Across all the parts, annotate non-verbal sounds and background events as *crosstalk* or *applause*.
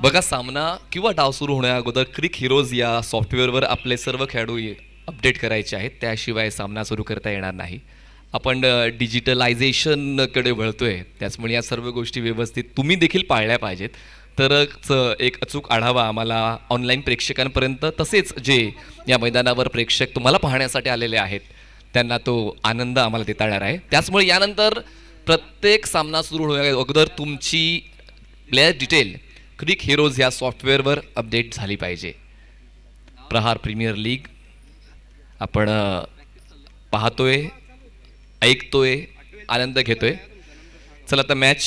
बघा सामना किंवा डाव सुरू होण्या अगोदर क्रिक हिरोज या सॉफ्टवेअरवर आपले सर्व खेळाडू अपडेट करायचे आहेत त्याशिवाय सामना सुरू करता येणार नाही आपण डिजिटलायझेशनकडे वळतोय त्याचमुळे या सर्व गोष्टी व्यवस्थित तुम्ही देखील पाळल्या पाहिजेत तरच एक अचूक आढावा आम्हाला ऑनलाईन प्रेक्षकांपर्यंत तसेच जे या मैदानावर प्रेक्षक तुम्हाला पाहण्यासाठी आलेले आहेत त्यांना तो आनंद आम्हाला देता येणार आहे त्याचमुळे यानंतर प्रत्येक सामना सुरू होण्या अगोदर तुमची प्लेअर डिटेल क्रिक हिरोज या सॉफ्टवेअरवर अपडेट झाली पाहिजे प्रहार प्रीमियर लीग आपण पाहतोय ऐकतोय आनंद घेतोय चला आता मॅच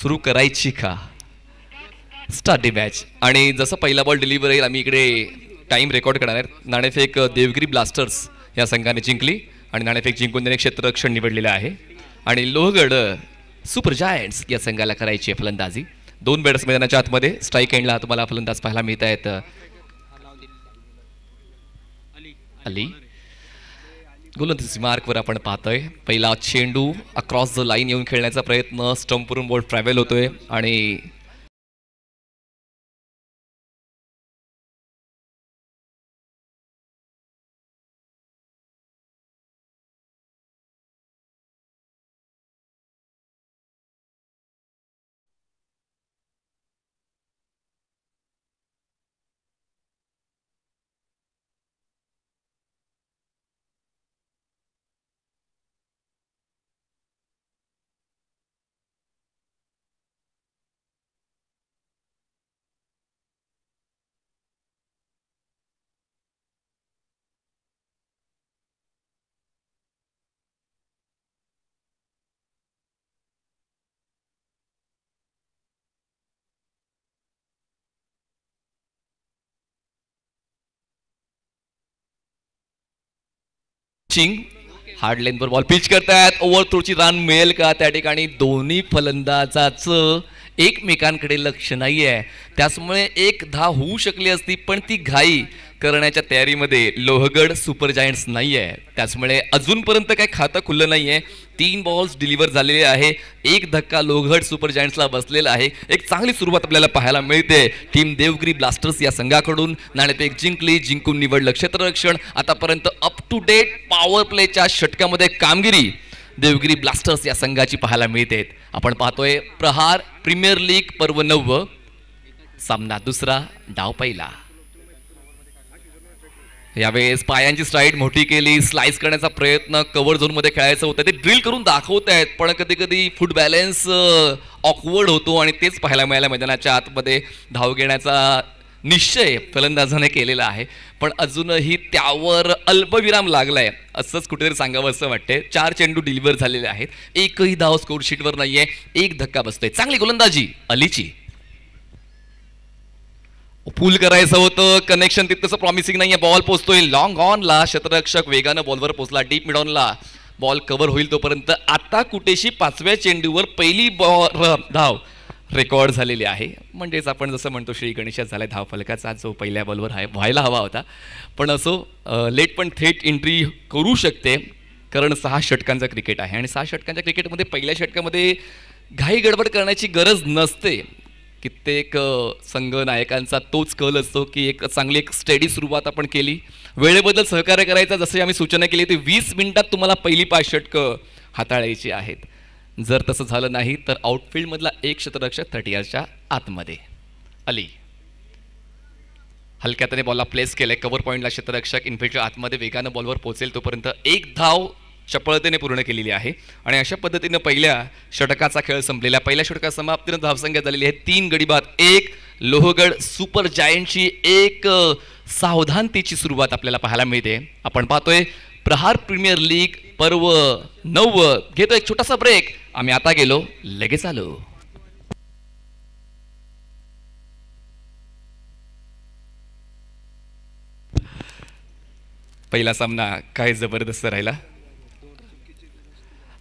सुरू करायची का स्टार्ट मॅच आणि जसं पहिला बॉल डिलिव्हर येईल आम्ही इकडे टाईम रेकॉर्ड करणार आहेत नाणेफेक देवगिरी ब्लास्टर्स या संघाने जिंकली आणि नाणेफेक जिंकून त्याने क्षेत्ररक्षण निवडलेलं आहे आणि लोहगड सुपर जायंट्स या संघाला करायची आहे फलंदाजी दोन बेड्स मैदानाच्या आतमध्ये स्ट्राईक एंडला तुम्हाला फलंदाज पाहायला मिळत आहेत अली गोलंदाजी मार्कवर आपण पाहतोय पहिला चेंडू अक्रॉस द लाईन येऊन खेळण्याचा प्रयत्न स्टंपवरून बॉल ट्रॅव्हल होतोय आणि पिचिंग हार्ड लेनवर बॉल पिच करतायत ओव्हर थ्रोची रान मिळेल का त्या ठिकाणी दोन्ही फलंदाजाचं एकमेकांकडे लक्ष नाही आहे त्याचमुळे एक धा होऊ शकली असती पण ती घाई करण्याच्या तयारीमध्ये लोहगड सुपर जायंट्स नाही आहे त्याचमुळे अजूनपर्यंत काय खातं खुललं नाही आहे तीन बॉल्स डिलिव्हर झालेले आहे एक धक्का लोहगड सुपर जायंट्सला बसलेला आहे एक चांगली सुरुवात आपल्याला पाहायला मिळते टीम देवगिरी ब्लास्टर्स या संघाकडून नाणेपेक जिंकली जिंकून निवडलं क्षेत्ररक्षण आतापर्यंत अप टू डेट पॉवर प्लेच्या षटकामध्ये कामगिरी देवगिरी ब्लास्टर्स या संघाची पाहायला मिळते आपण पाहतोय प्रहार प्रीमियर लीग पर्व नव्व सामना दुसरा डाव पहिला यावेळेस पायांची स्ट्राईड मोठी केली स्लाइस करण्याचा प्रयत्न कव्हर झोनमध्ये खेळायचं होतं ते ड्रिल करून दाखवत आहेत पण कधी कधी फूट बॅलन्स ऑकवर्ड होतो आणि तेच पाहायला मिळालं मैदानाच्या आतमध्ये धाव घेण्याचा निश्चय फलंदाजाने केलेला आहे पण अजूनही त्यावर अल्पविराम लागला आहे असंच कुठेतरी सांगावं असं वाटतंय चार चेंडू डिलिव्हर झालेले आहेत एकही धाव स्कोरशीटवर शीटवर नाही आहे एक धक्का बसतोय चांगली गोलंदाजी अलीची फुल करायचं होतं कनेक्शन तितकंसं प्रॉमिसिंग नाही आहे बॉल पोचतोय लॉंग ऑनला शतरक्षक वेगानं बॉलवर पोचला डीप मिडॉनला बॉल कव्हर होईल तोपर्यंत आता कुठेशी पाचव्या चेंडूवर पहिली बॉल धाव रेकॉर्ड झालेली आहे म्हणजेच आपण जसं म्हणतो श्री गणेशात धाव फलकाचा जो पहिल्या बॉलवर आहे व्हायला हवा होता पण असो लेट पण थेट एंट्री करू शकते कारण सहा षटकांचा क्रिकेट आहे आणि सहा षटकांच्या क्रिकेटमध्ये पहिल्या षटकामध्ये घाई गडबड करण्याची गरज नसते कित्येक नायकांचा तोच कल असतो की एक चांगली एक स्टडी सुरुवात आपण केली वेळेबद्दल सहकार्य करायचा जसं आम्ही सूचना केली होती वीस मिनिटात तुम्हाला पहिली पाच षटकं हाताळायची आहेत जर तसं झालं नाही तर आउटफील्डमधला एक क्षेत्ररक्षक थर्टी आरच्या आतमध्ये अली हलक्या त्याने बॉलला प्लेस केलाय कव्हर पॉईंटला क्षेत्ररक्षक इन्फिल्डच्या आतमध्ये वेगानं बॉलवर पोहोचेल तोपर्यंत एक धाव चपळतेने पूर्ण केलेली आहे आणि अशा पद्धतीनं पहिल्या षटकाचा खेळ संपलेला पहिल्या षटका समाप्तीनं धावसंख्या झालेली आहे तीन गडीबाद एक लोहगड सुपर जायंटची एक सावधानतेची सुरुवात आपल्याला पाहायला मिळते आपण पाहतोय प्रहार प्रीमियर लीग पर्व नव्वद घेतो एक छोटासा ब्रेक आम्ही आता गेलो लगेच आलो पहिला सामना काय जबरदस्त राहिला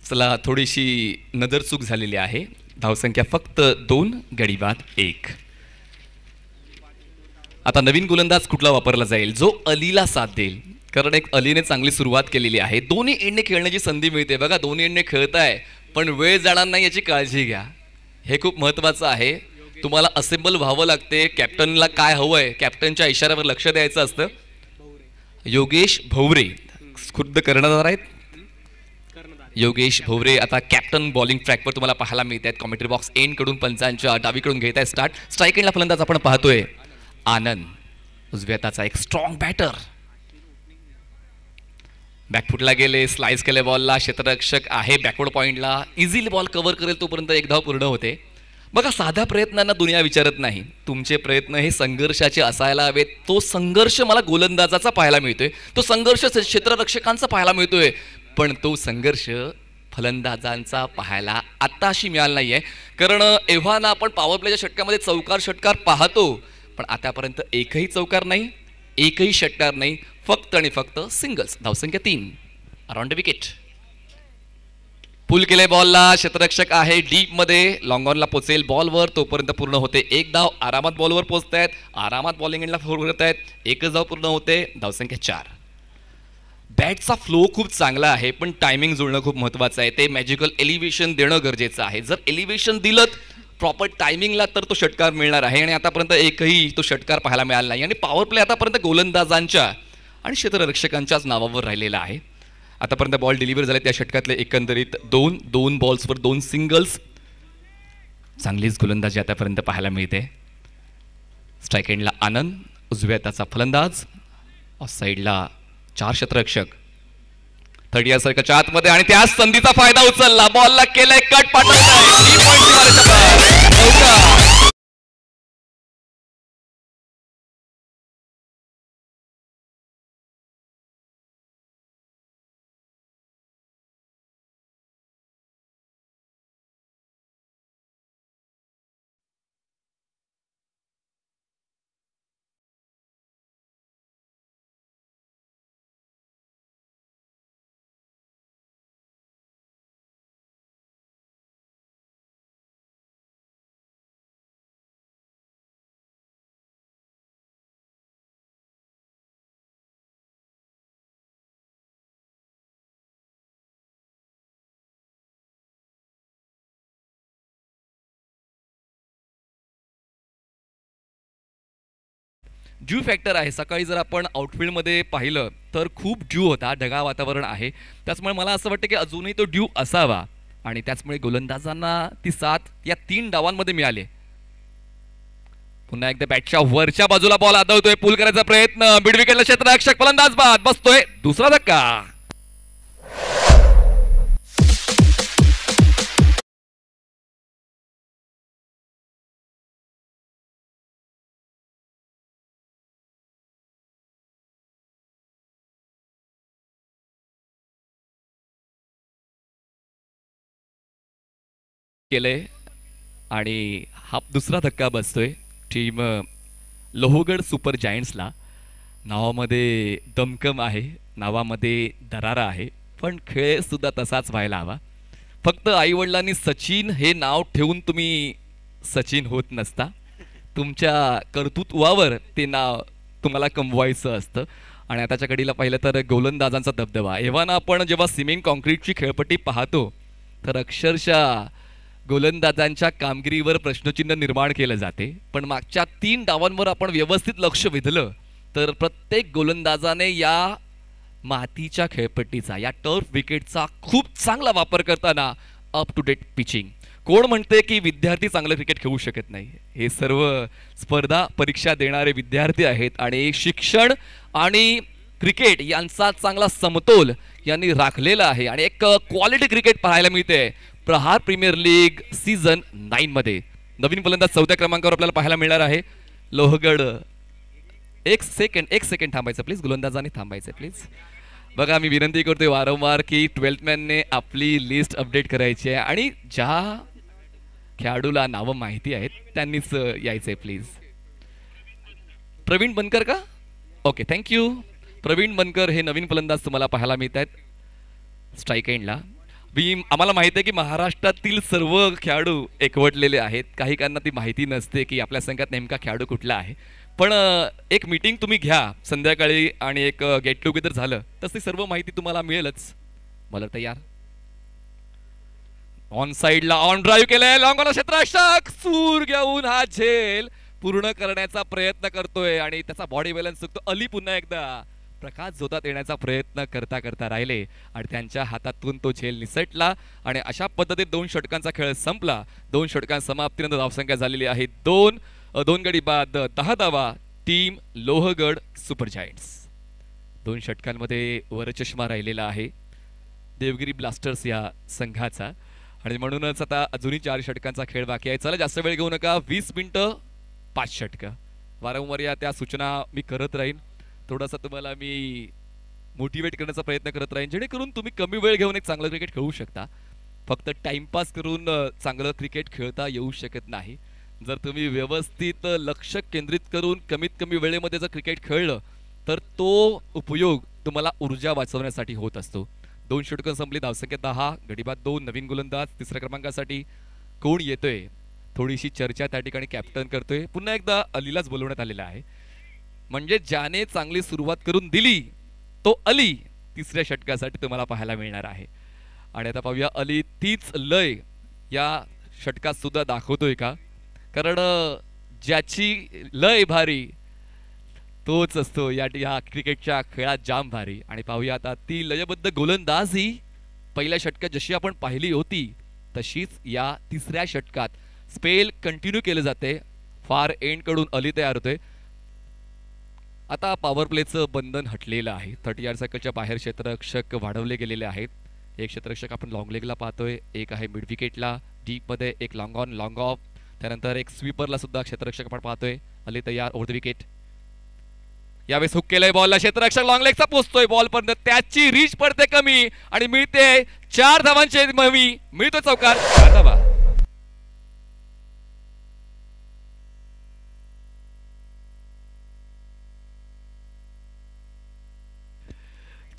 चला थोडीशी नजरचूक झालेली आहे धावसंख्या फक्त दोन गडीबाद एक आता नवीन गोलंदाज कुठला वापरला जाईल जो अलीला साथ देईल कारण एक अलीने चांगली सुरुवात केलेली आहे दोन्ही एंडने खेळण्याची संधी मिळते बघा दोन्ही एंडने खेळताय पण वेळ जाणार नाही याची काळजी घ्या हे खूप महत्त्वाचं आहे तुम्हाला असेंबल व्हावं लागते कॅप्टनला काय हवं आहे कॅप्टनच्या इशाऱ्यावर लक्ष द्यायचं असतं योगेश भवरे खुद्द कर्णधार आहेत योगेश भोवरे आता कॅप्टन बॉलिंग ट्रॅकवर तुम्हाला पाहायला मिळत आहेत कॉमेंट्री बॉक्स एंडकडून पंचांच्या डावीकडून घेत आहे स्टार्ट स्ट्राईक एंडला फलंदाज आपण पाहतोय आनंद उजव्याताचा एक स्ट्रॉंग बॅटर बॅकफुटला गेले स्लाइस केले बॉलला क्षेत्ररक्षक आहे बॅकवर्ड पॉईंटला इझिली बॉल कव्हर करेल तोपर्यंत एक पूर्ण होते बघा साध्या प्रयत्नांना दुनिया विचारत नाही तुमचे प्रयत्न हे संघर्षाचे असायला हवेत तो संघर्ष मला गोलंदाजाचा पाहायला मिळतोय तो संघर्ष क्षेत्ररक्षकांचा पाहायला मिळतोय पण तो संघर्ष फलंदाजांचा पाहायला आत्ताशी मिळाला नाही आहे कारण ना आपण पॉवर प्लेच्या षटकामध्ये चौकार षटकार पाहतो पण आतापर्यंत एकही चौकार नाही एकही षटकार नाही फक्त आणि फक्त सिंगल्स धावसंख्या तीन अराउंड विकेट पुल केले बॉलला क्षेत्ररक्षक आहे डीपमध्ये ऑनला पोचेल बॉलवर तोपर्यंत पूर्ण होते एक धाव आरामात बॉलवर पोचतायत आरामात बॉलिंग एंडला फोर करत आहेत एकच धाव पूर्ण होते धावसंख्या चार बॅटचा फ्लो खूप चांगला आहे पण टायमिंग जुळणं खूप महत्त्वाचं आहे ते मॅजिकल एलिव्हेशन देणं गरजेचं आहे जर एलिव्हेशन दिलं प्रॉपर टायमिंगला तर तो षटकार मिळणार आहे आणि आतापर्यंत एकही तो षटकार पाहायला मिळाला नाही आणि पॉवर प्ले आतापर्यंत गोलंदाजांच्या आणि क्षेत्ररक्षकांच्याच नावावर राहिलेला आहे आतापर्यंत बॉल डिलिव्हर झाले त्या षटकातले एकंदरीत दोन दोन बॉल्सवर दोन सिंगल्स चांगलीच गोलंदाजी आतापर्यंत पाहायला मिळते स्ट्राईक एंडला आनंद उजव्या त्याचा फलंदाज साईडला चार शतरक्षक थर्ड या चार आतमध्ये आणि त्या संधीचा फायदा उचलला बॉलला केलाय कट पाठवला ज्यू फॅक्टर आहे सकाळी जर आपण आउटफील्डमध्ये पाहिलं तर खूप ड्यू होता ढगाळ वातावरण आहे त्याचमुळे मला असं वाटतं की अजूनही तो ड्यू असावा आणि त्याचमुळे गोलंदाजांना ती साथ या तीन डावांमध्ये मिळाले पुन्हा एकदा बॅटच्या वरच्या बाजूला बॉल आदळतोय पूल करायचा प्रयत्न क्षेत्र क्षेत्ररक्षक फलंदाज बाद बसतोय दुसरा धक्का केलंय आणि हा दुसरा धक्का बसतोय टीम लोहगड सुपर जायंट्सला नावामध्ये दमकम आहे नावामध्ये दरारा आहे पण खेळ सुद्धा तसाच व्हायला हवा फक्त आईवडिलांनी सचिन हे नाव ठेवून तुम्ही सचिन होत नसता तुमच्या कर्तृत्वावर ते नाव तुम्हाला कमवायचं असतं आणि आताच्या कडीला पाहिलं तर गोलंदाजांचा दबदबा एव्हाना आपण जेव्हा सिमेंट कॉन्क्रीटची खेळपट्टी पाहतो तर अक्षरशः गोलंदाजांच्या कामगिरीवर प्रश्नचिन्ह निर्माण केलं जाते पण मागच्या तीन डावांवर आपण व्यवस्थित लक्ष वेधलं तर प्रत्येक गोलंदाजाने या मातीच्या खेळपट्टीचा या टर्फ विकेटचा खूप चांगला वापर करताना अप टू डेट पिचिंग कोण म्हणते की विद्यार्थी चांगलं क्रिकेट खेळू शकत नाही हे सर्व स्पर्धा परीक्षा देणारे विद्यार्थी आहेत आणि शिक्षण आणि क्रिकेट यांचा चांगला समतोल यांनी राखलेला आहे आणि एक क्वालिटी क्रिकेट पाहायला मिळते Prahar premier league season nine मध्ये नवीन फलंदाज चौथ्या क्रमांकावर आपल्याला पाहायला मिळणार आहे लोहगड एक सेकंड एक सेकंड थांबायचं प्लीज गोलंदाजाने थांबायचं प्लीज बघा मी विनंती करतोय वारंवार की ट्वेल्थमॅनने आपली लिस्ट अपडेट करायची आहे आणि ज्या खेळाडूला नावं माहिती आहेत त्यांनीच यायचं आहे प्लीज प्रवीण बनकर का ओके थँक्यू प्रवीण बनकर हे नवीन फलंदाज तुम्हाला पाहायला मिळत आहेत स्ट्राईक एंडला मी आम्हाला माहिती आहे की महाराष्ट्रातील सर्व खेळाडू एकवटलेले आहेत काही काहींना ती माहिती नसते की आपल्या संघात नेमका खेळाडू कुठला आहे पण एक मीटिंग तुम्ही घ्या संध्याकाळी आणि एक गेट टुगेदर झालं तर ती सर्व माहिती तुम्हाला मिळेलच मला तर यार ऑन साइडला ऑन ड्राईव्ह केलंय लॉंग क्षेत्ररक्षक सूर घेऊन हा झेल पूर्ण करण्याचा प्रयत्न करतोय आणि त्याचा बॉडी बॅलन्स चुकतो अली पुन्हा एकदा प्रकाश जोतात येण्याचा प्रयत्न करता करता राहिले आणि त्यांच्या हातातून तो झेल निसटला आणि अशा पद्धतीत दोन षटकांचा खेळ संपला दोन षटकां समाप्तीनंतर धावसंख्या झालेली आहे दोन दोन गडी बाद दहा धावा टीम लोहगड सुपर जायंट्स दोन षटकांमध्ये वरचष्मा राहिलेला आहे देवगिरी ब्लास्टर्स या संघाचा आणि म्हणूनच आता अजूनही चार षटकांचा खेळ बाकी आहे चला जास्त वेळ घेऊ नका वीस मिनटं पाच षटकं वारंवार या त्या सूचना मी करत राहीन थोडासा तुम्हाला मी मोटिवेट करण्याचा प्रयत्न करत राहीन जेणेकरून तुम्ही कमी वेळ घेऊन एक चांगलं क्रिकेट खेळू शकता फक्त टाइमपास करून चांगलं क्रिकेट खेळता येऊ शकत नाही जर तुम्ही व्यवस्थित लक्ष केंद्रित करून कमीत कमी वेळेमध्ये जर क्रिकेट खेळलं तर तो उपयोग तुम्हाला ऊर्जा वाचवण्यासाठी होत असतो दोन षटकं संपली धावसंख्या दहा गडीबाद दोन नवीन गोलंदाज तिसऱ्या क्रमांकासाठी कोण येतोय थोडीशी चर्चा त्या ठिकाणी कॅप्टन करतोय पुन्हा एकदा अलीलाच बोलवण्यात आलेला आहे म्हणजे ज्याने चांगली सुरुवात करून दिली तो अली तिसऱ्या षटकासाठी तुम्हाला पाहायला मिळणार आहे आणि आता पाहूया अली तीच लय या षटकात सुद्धा दाखवतोय का कारण ज्याची लय भारी तोच असतो या क्रिकेटच्या खेळात जाम भारी आणि पाहूया आता ती लयबद्ध गोलंदाज ही पहिल्या षटकात जशी आपण पाहिली होती तशीच या तिसऱ्या षटकात स्पेल कंटिन्यू केले जाते फार एंड कडून अली तयार होते आता पॉवर प्लेचं बंधन हटलेलं आहे थर्टी यार्ड सायकलच्या बाहेर क्षेत्ररक्षक वाढवले गेलेले आहेत एक क्षेत्ररक्षक आपण लॉंग लेगला पाहतोय एक आहे मिड विकेटला डीपमध्ये एक लॉंग ऑन लॉंग ऑफ त्यानंतर एक स्वीपरला सुद्धा क्षेत्ररक्षक आपण पाहतोय अली तयार ओव्हर द विकेट यावेळेस हुक केलंय बॉलला क्षेत्ररक्षक लॉंग लेगचा पोचतोय बॉल पर्यंत त्याची रीच पडते कमी आणि मिळते चार धावांचे मी मिळतो चौकार धावा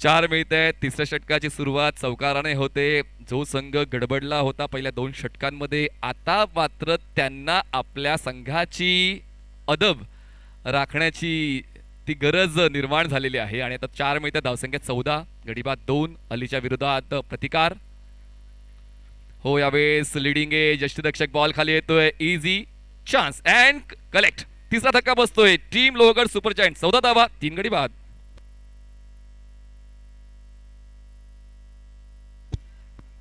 चार मिळत आहेत तिसऱ्या षटकाची सुरुवात चौकाराने होते जो संघ गडबडला होता पहिल्या दोन षटकांमध्ये आता मात्र त्यांना आपल्या संघाची अदब राखण्याची ती गरज निर्माण झालेली आहे आणि आता चार मिळत्या धावसंख्या चौदा गडीबाद दोन अलीच्या विरोधात प्रतिकार हो यावेळेस लिडिंग ए यष्टीरक्षक बॉल खाली येतोय इझी चान्स अँड कलेक्ट तिसरा धक्का बसतोय टीम लोहगड सुपर जायंट चौदा धावा तीन गडी बाद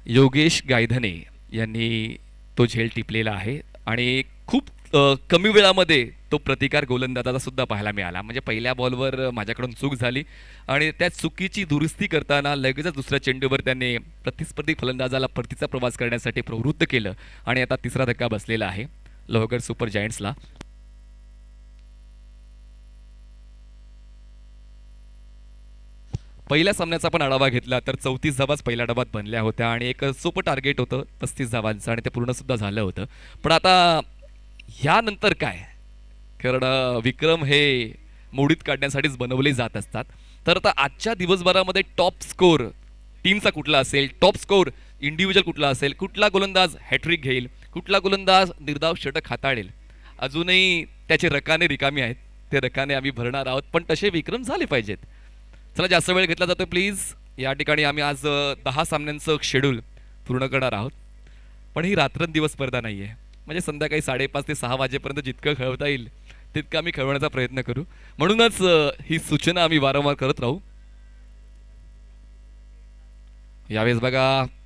योगेश गायधने यांनी तो झेल टिपलेला आहे आणि खूप कमी वेळामध्ये तो प्रतिकार गोलंदाजाचा सुद्धा पाहायला मिळाला म्हणजे पहिल्या बॉलवर माझ्याकडून चूक झाली आणि त्या चुकीची दुरुस्ती करताना लगेचच दुसऱ्या चेंडूवर त्याने प्रतिस्पर्धी फलंदाजाला परतीचा प्रवास करण्यासाठी प्रवृत्त केलं आणि आता तिसरा धक्का बसलेला आहे लोहगड सुपर जायंट्सला पहिल्या सामन्याचा आपण आढावा घेतला तर चौतीस धावाच पहिल्या डबात बनल्या होत्या आणि एक सोपं टार्गेट होतं पस्तीस धावांचं आणि ते पूर्णसुद्धा झालं होतं पण आता ह्यानंतर काय कारण विक्रम हे मोडीत काढण्यासाठीच बनवले जात असतात तर आता आजच्या दिवसभरामध्ये टॉप स्कोर टीमचा कुठला असेल टॉप स्कोर इंडिव्हिज्युअल कुठला असेल कुठला गोलंदाज हॅट्रिक घेईल कुठला गोलंदाज निर्धाव षटक हाताळेल अजूनही त्याचे रकाने रिकामी आहेत ते रकाने आम्ही भरणार आहोत पण तसे विक्रम झाले पाहिजेत चला जास्त वेळ घेतला जातो प्लीज या ठिकाणी आम्ही आज दहा सामन्यांचं शेड्यूल पूर्ण करणार आहोत पण ही रात्रंदिवस स्पर्धा नाही आहे म्हणजे संध्याकाळी साडेपाच ते सहा वाजेपर्यंत जितकं खेळवता येईल तितकं आम्ही खेळवण्याचा प्रयत्न करू म्हणूनच ही सूचना आम्ही वारंवार करत राहू यावेळेस बघा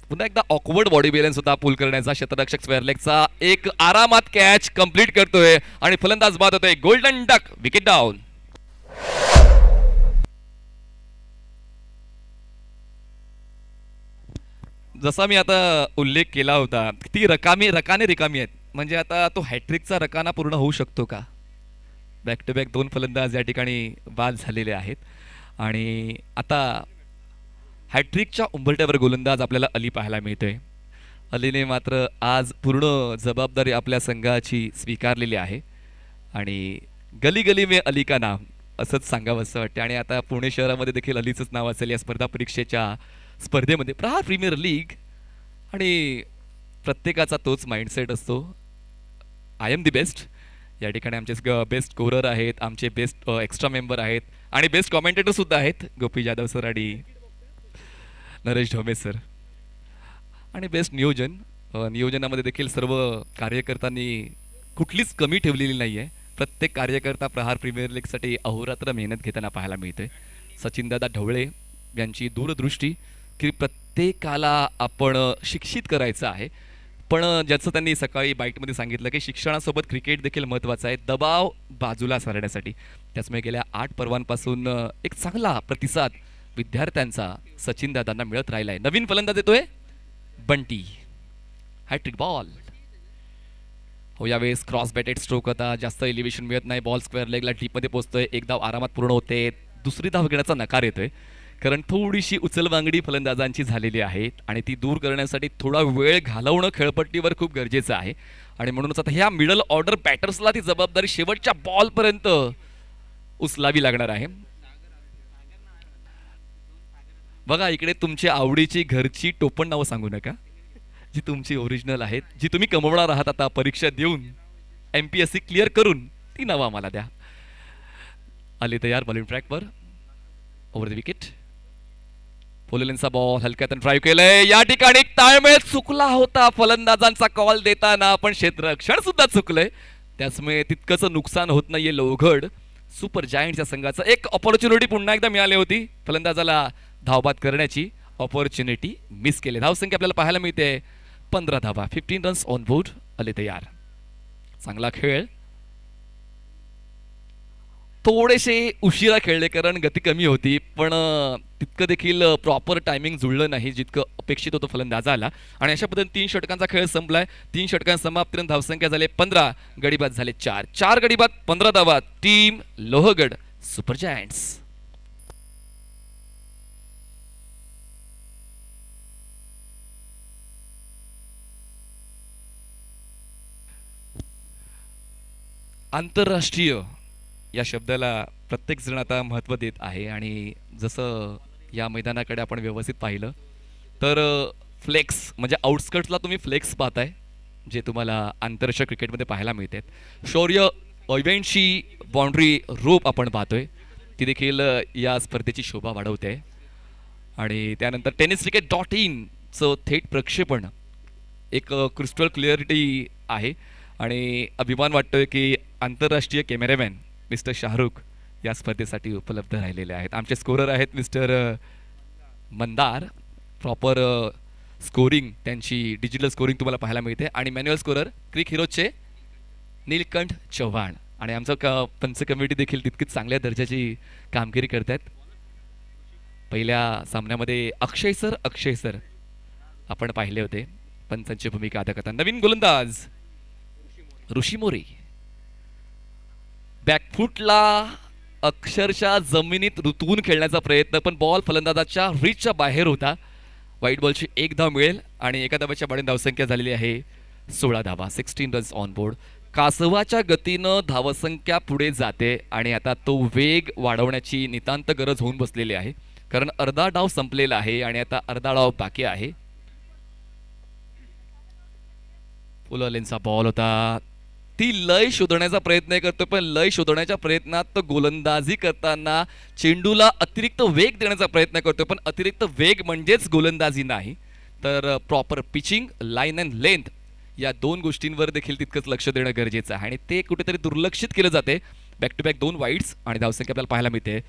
पुन्हा एकदा ऑकवर्ड बॉडी बॅलन्स होता पूल करण्याचा शतरक्षक स्वेअरलेगचा एक आरामात कॅच कंप्लीट करतोय आणि फलंदाज बाद होतोय गोल्डन डक विकेट डाऊन जसा मी आता उल्लेख केला होता ती रकामी रकाने रिकामी आहेत म्हणजे आता तो हॅट्रिकचा रकाना पूर्ण होऊ शकतो का बॅक टू बॅक दोन फलंदाज या ठिकाणी बाद झालेले आहेत आणि आता हॅट्रिकच्या उंबरट्यावर गोलंदाज आपल्याला अली पाहायला मिळतोय अलीने मात्र आज पूर्ण जबाबदारी आपल्या संघाची स्वीकारलेली आहे आणि गली गली मे अली का नाम असंच सांगावं असं वाटते आणि आता पुणे शहरामध्ये देखील अलीचंच नाव असेल या स्पर्धा परीक्षेच्या स्पर्धेमध्ये प्रहार प्रीमियर लीग आणि प्रत्येकाचा तोच माइंडसेट असतो आय एम दी बेस्ट या ठिकाणी आमचे बेस्ट कोरर आहेत आमचे बेस्ट एक्स्ट्रा मेंबर आहेत आणि बेस्ट सुद्धा आहेत गोपी जाधव सर आणि नरेश ढोमे सर आणि बेस्ट नियोजन नियोजनामध्ये देखील सर्व कार्यकर्त्यांनी कुठलीच कमी ठेवलेली नाही आहे प्रत्येक कार्यकर्ता प्रहार प्रीमियर लीगसाठी अहोरात्र मेहनत घेताना पाहायला मिळते सचिनदादा ढवळे यांची दूरदृष्टी की प्रत्येकाला आपण शिक्षित करायचं आहे पण ज्याचं त्यांनी सकाळी बाईटमध्ये सांगितलं की शिक्षणासोबत क्रिकेट देखील महत्त्वाचं आहे दबाव बाजूला सारण्यासाठी त्याचमुळे गेल्या आठ पर्वांपासून एक चांगला प्रतिसाद विद्यार्थ्यांचा सचिन दादांना मिळत राहिला आहे नवीन फलंदाज येतोय बंटी हॅट्रिक बॉल हो यावेळेस क्रॉस बॅटेड स्ट्रोक होता जास्त एलिव्हेशन मिळत नाही बॉल स्क्वेअर लेगला डीपमध्ये पोहोचतोय एक धाव आरामात पूर्ण होते दुसरी धाव घेण्याचा नकार येतोय कारण थोडीशी उचलबांगडी फलंदाजांची झालेली आहे आणि ती दूर करण्यासाठी थोडा वेळ घालवणं खेळपट्टीवर खूप गरजेचं आहे आणि म्हणूनच आता ह्या मिडल ऑर्डर बॅटर्सला ती जबाबदारी शेवटच्या बॉलपर्यंत उचलावी लागणार आहे बघा इकडे तुमची आवडीची घरची टोपण नावं सांगू नका जी तुमची ओरिजिनल आहेत जी तुम्ही कमवणार आहात आता परीक्षा देऊन M P S C clear करून ती नावं आम्हाला द्या आले तयार बॉलिंग ट्रॅकवर ओवर द विकेट फुलेलींचा बॉल हलक्यातून ड्राईव्ह केलंय या ठिकाणी ताळमेळ चुकला होता फलंदाजांचा कॉल देताना पण क्षेत्ररक्षण सुद्धा चुकलंय त्याचमुळे तितकंच नुकसान होत नाहीये लोघड सुपर या संघाचं एक ऑपॉर्च्युनिटी पुन्हा एकदा मिळाली होती फलंदाजाला धावबाद करण्याची ऑपॉर्च्युनिटी मिस केली धावसंख्या आपल्याला पाहायला मिळते पंधरा धावा फिफ्टीन रन्स ऑन बोर्ड आले तयार चांगला खेळ थोडेसे उशिरा खेळले कारण गती कमी होती पण तितकं देखील प्रॉपर टायमिंग जुळलं नाही जितकं अपेक्षित होतं फलंदाजाला आणि अशा पद्धतीने तीन षटकांचा खेळ संपलाय तीन षटकां धावसंख्या झाले पंधरा गडीबाद झाले चार चार गडीबाद पंधरा धावा टीम लोहगड सुपर जायंट्स आंतरराष्ट्रीय या शब्दाला प्रत्येकजण आता महत्त्व देत आहे आणि जसं या मैदानाकडे आपण व्यवस्थित पाहिलं तर फ्लेक्स म्हणजे आउटस्कट्सला तुम्ही फ्लेक्स पाहताय जे तुम्हाला आंतरराष्ट्रीय क्रिकेटमध्ये पाहायला मिळते शौर्य ऑयवेंटची बाउंड्री रोप आपण पाहतोय ती देखील या स्पर्धेची शोभा वाढवते आणि त्यानंतर टेनिस क्रिकेट डॉट इनचं थेट प्रक्षेपण एक क्रिस्टल क्लिअरिटी आहे आणि अभिमान वाटतोय की आंतरराष्ट्रीय कॅमेरामॅन मिस्टर शाहरुख या स्पर्धेसाठी उपलब्ध राहिलेले आहेत आमचे स्कोरर आहेत मिस्टर मंदार प्रॉपर स्कोरिंग त्यांची डिजिटल स्कोरिंग तुम्हाला पाहायला मिळते आणि मॅन्युअल स्कोरर क्रिक हिरोजचे नीलकंठ चव्हाण आणि आमचं क पंच कमिटी देखील तितकीच चांगल्या दर्जाची कामगिरी करत आहेत पहिल्या सामन्यामध्ये अक्षय सर अक्षय सर आपण पाहिले होते पंचांची भूमिका अदा करता नवीन गोलंदाज ऋषी मोरी बॅकफूटला अक्षरशः जमिनीत रुतवून खेळण्याचा प्रयत्न पण बॉल फलंदाजाच्या रिचच्या बाहेर होता वाईट बॉलची एक धाव मिळेल आणि एका धावाच्या भाडे धावसंख्या झालेली आहे सोळा धावा सिक्स्टीन रन्स ऑन बोर्ड कासवाच्या गतीनं धावसंख्या पुढे जाते आणि आता तो वेग वाढवण्याची नितांत गरज होऊन बसलेली आहे कारण अर्धा डाव संपलेला आहे आणि आता अर्धा डाव बाकी आहे पुललेंचा बॉल होता ती लय शोधण्याचा प्रयत्न करतो पण लय शोधण्याच्या प्रयत्नात तो गोलंदाजी करताना चेंडूला अतिरिक्त वेग देण्याचा प्रयत्न करतो पण अतिरिक्त वेग म्हणजेच गोलंदाजी नाही तर proper pitching line and length या दोन गोष्टींवर देखील तितकंच लक्ष देणं गरजेचं आहे आणि ते कुठेतरी दुर्लक्षित केलं जाते बॅक टू बॅक दोन वाईट्स आणि धावसंख्या आपल्याला पाहायला मिळते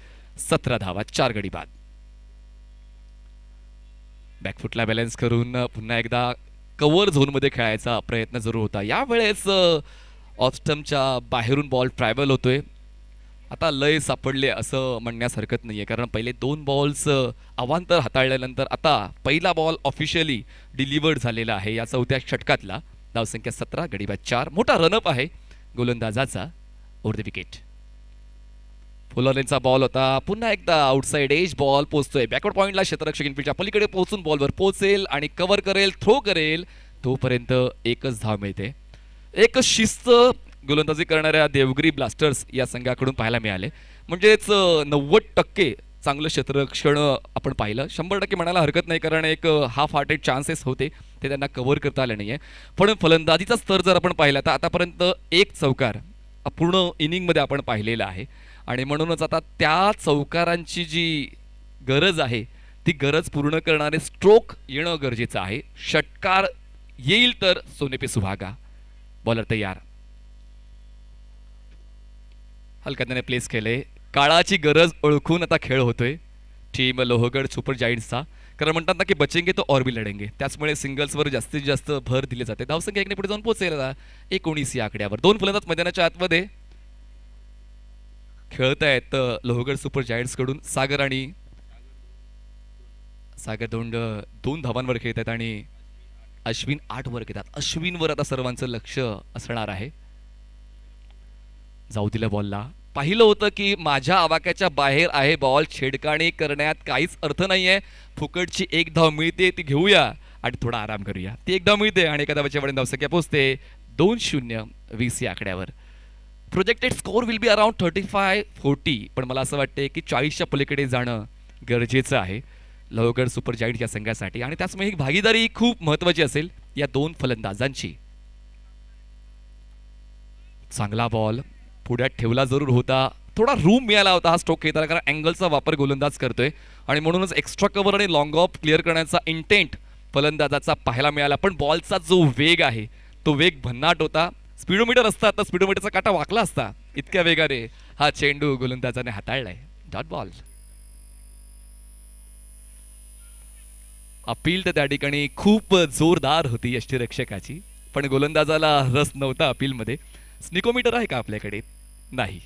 सतरा धावा चार गडी बाद बॅकफुटला बॅलन्स करून पुन्हा एकदा कव्हर झोनमध्ये खेळायचा प्रयत्न जरूर होता यावेळेस ऑफस्टमच्या बाहेरून बॉल ट्रॅव्हल होतोय आता लय सापडले असं म्हणण्यास हरकत नाही आहे कारण पहिले दोन बॉल्स अवांतर हाताळल्यानंतर आता पहिला बॉल ऑफिशियली डिलिव्हर्ड झालेला आहे या चौथ्या षटकातला धावसंख्या सतरा गडीबात चार मोठा रनअप आहे गोलंदाजाचा ओर द विकेट फुलॉलेनचा बॉल होता पुन्हा एकदा आउटसाइड एज बॉल पोहोचतोय बॅकवर्ड पॉईंटला क्षेत्ररक्षक इनफिल्डच्या पलीकडे पोहोचून बॉलवर पोहोचेल आणि कव्हर करेल थ्रो करेल तोपर्यंत एकच धाव मिळते एक शिस्त गोलंदाजी करणाऱ्या देवगिरी ब्लास्टर्स या संघाकडून पाहायला मिळाले म्हणजेच नव्वद टक्के चांगलं क्षेत्ररक्षण आपण पाहिलं शंभर टक्के म्हणायला हरकत नाही कारण एक हाफ हार्टेड चान्सेस होते ते त्यांना कव्हर करता आले नाही आहे पण फलंदाजीचा स्तर जर आपण पाहिला तर आतापर्यंत एक चौकार पूर्ण इनिंगमध्ये आपण पाहिलेला आहे आणि म्हणूनच आता त्या चौकारांची जी गरज आहे ती गरज पूर्ण करणारे स्ट्रोक येणं गरजेचं आहे षटकार येईल तर सोनेपे सुभागा बॉलर तयार त्याने प्लेस केले काळाची गरज ओळखून आता खेळ होतोय टीम लोहगड सुपर जाईंट्सचा कारण म्हणतात ना की बचेंगे तो और लढेंगे त्याचमुळे सिंगल्सवर जास्तीत जास्त भर दिले जाते धावसंख्या एकने पुढे जाऊन पोहोचेल एकोणीस या आकड्यावर दोन फलंदाज मैदानाच्या आतमध्ये खेळत आहेत लोहगड सुपर कडून सागर आणि सागर दोंड दोन धावांवर खेळत आहेत आणि अश्विन आठ वर घेतात अश्विनवर आता सर्वांचं लक्ष असणार आहे जाऊ दिल्या बॉलला पाहिलं होतं की माझ्या आवाक्याच्या बाहेर आहे बॉल छेडकाणी करण्यात काहीच अर्थ नाहीये फुकटची एक धाव मिळते ती घेऊया आणि थोडा आराम करूया ती एक धाव मिळते आणि एका धावाच्यापर्यंत धावसंख्या पोहोचते दोन शून्य वीस या आकड्यावर projected score will be around thirty five forty पण मला असं वाटते की चाळीसच्या पलीकडे जाणं गरजेचं आहे लोहगड सुपर जाईंट या संघासाठी आणि त्याचमुळे ही भागीदारी खूप महत्वाची असेल या दोन फलंदाजांची चांगला बॉल पुढ्यात ठेवला जरूर होता थोडा रूम मिळाला होता हा स्ट्रोक घेताना कारण अँगलचा वापर गोलंदाज करतोय आणि म्हणूनच एक्स्ट्रा कव्हर आणि लॉंग ऑफ क्लिअर करण्याचा इंटेंट फलंदाजाचा पाहायला मिळाला पण बॉलचा जो वेग आहे तो वेग भन्नाट होता स्पीडोमीटर असता तर स्पीडोमीटरचा काटा वाकला असता इतक्या वेगाने हा चेंडू गोलंदाजाने हाताळलाय डॉट बॉल अपील तर त्या ठिकाणी खूप जोरदार होती यष्टीरक्षकाची पण गोलंदाजाला रस नव्हता अपीलमध्ये स्निकोमीटर आहे का आपल्याकडे नाही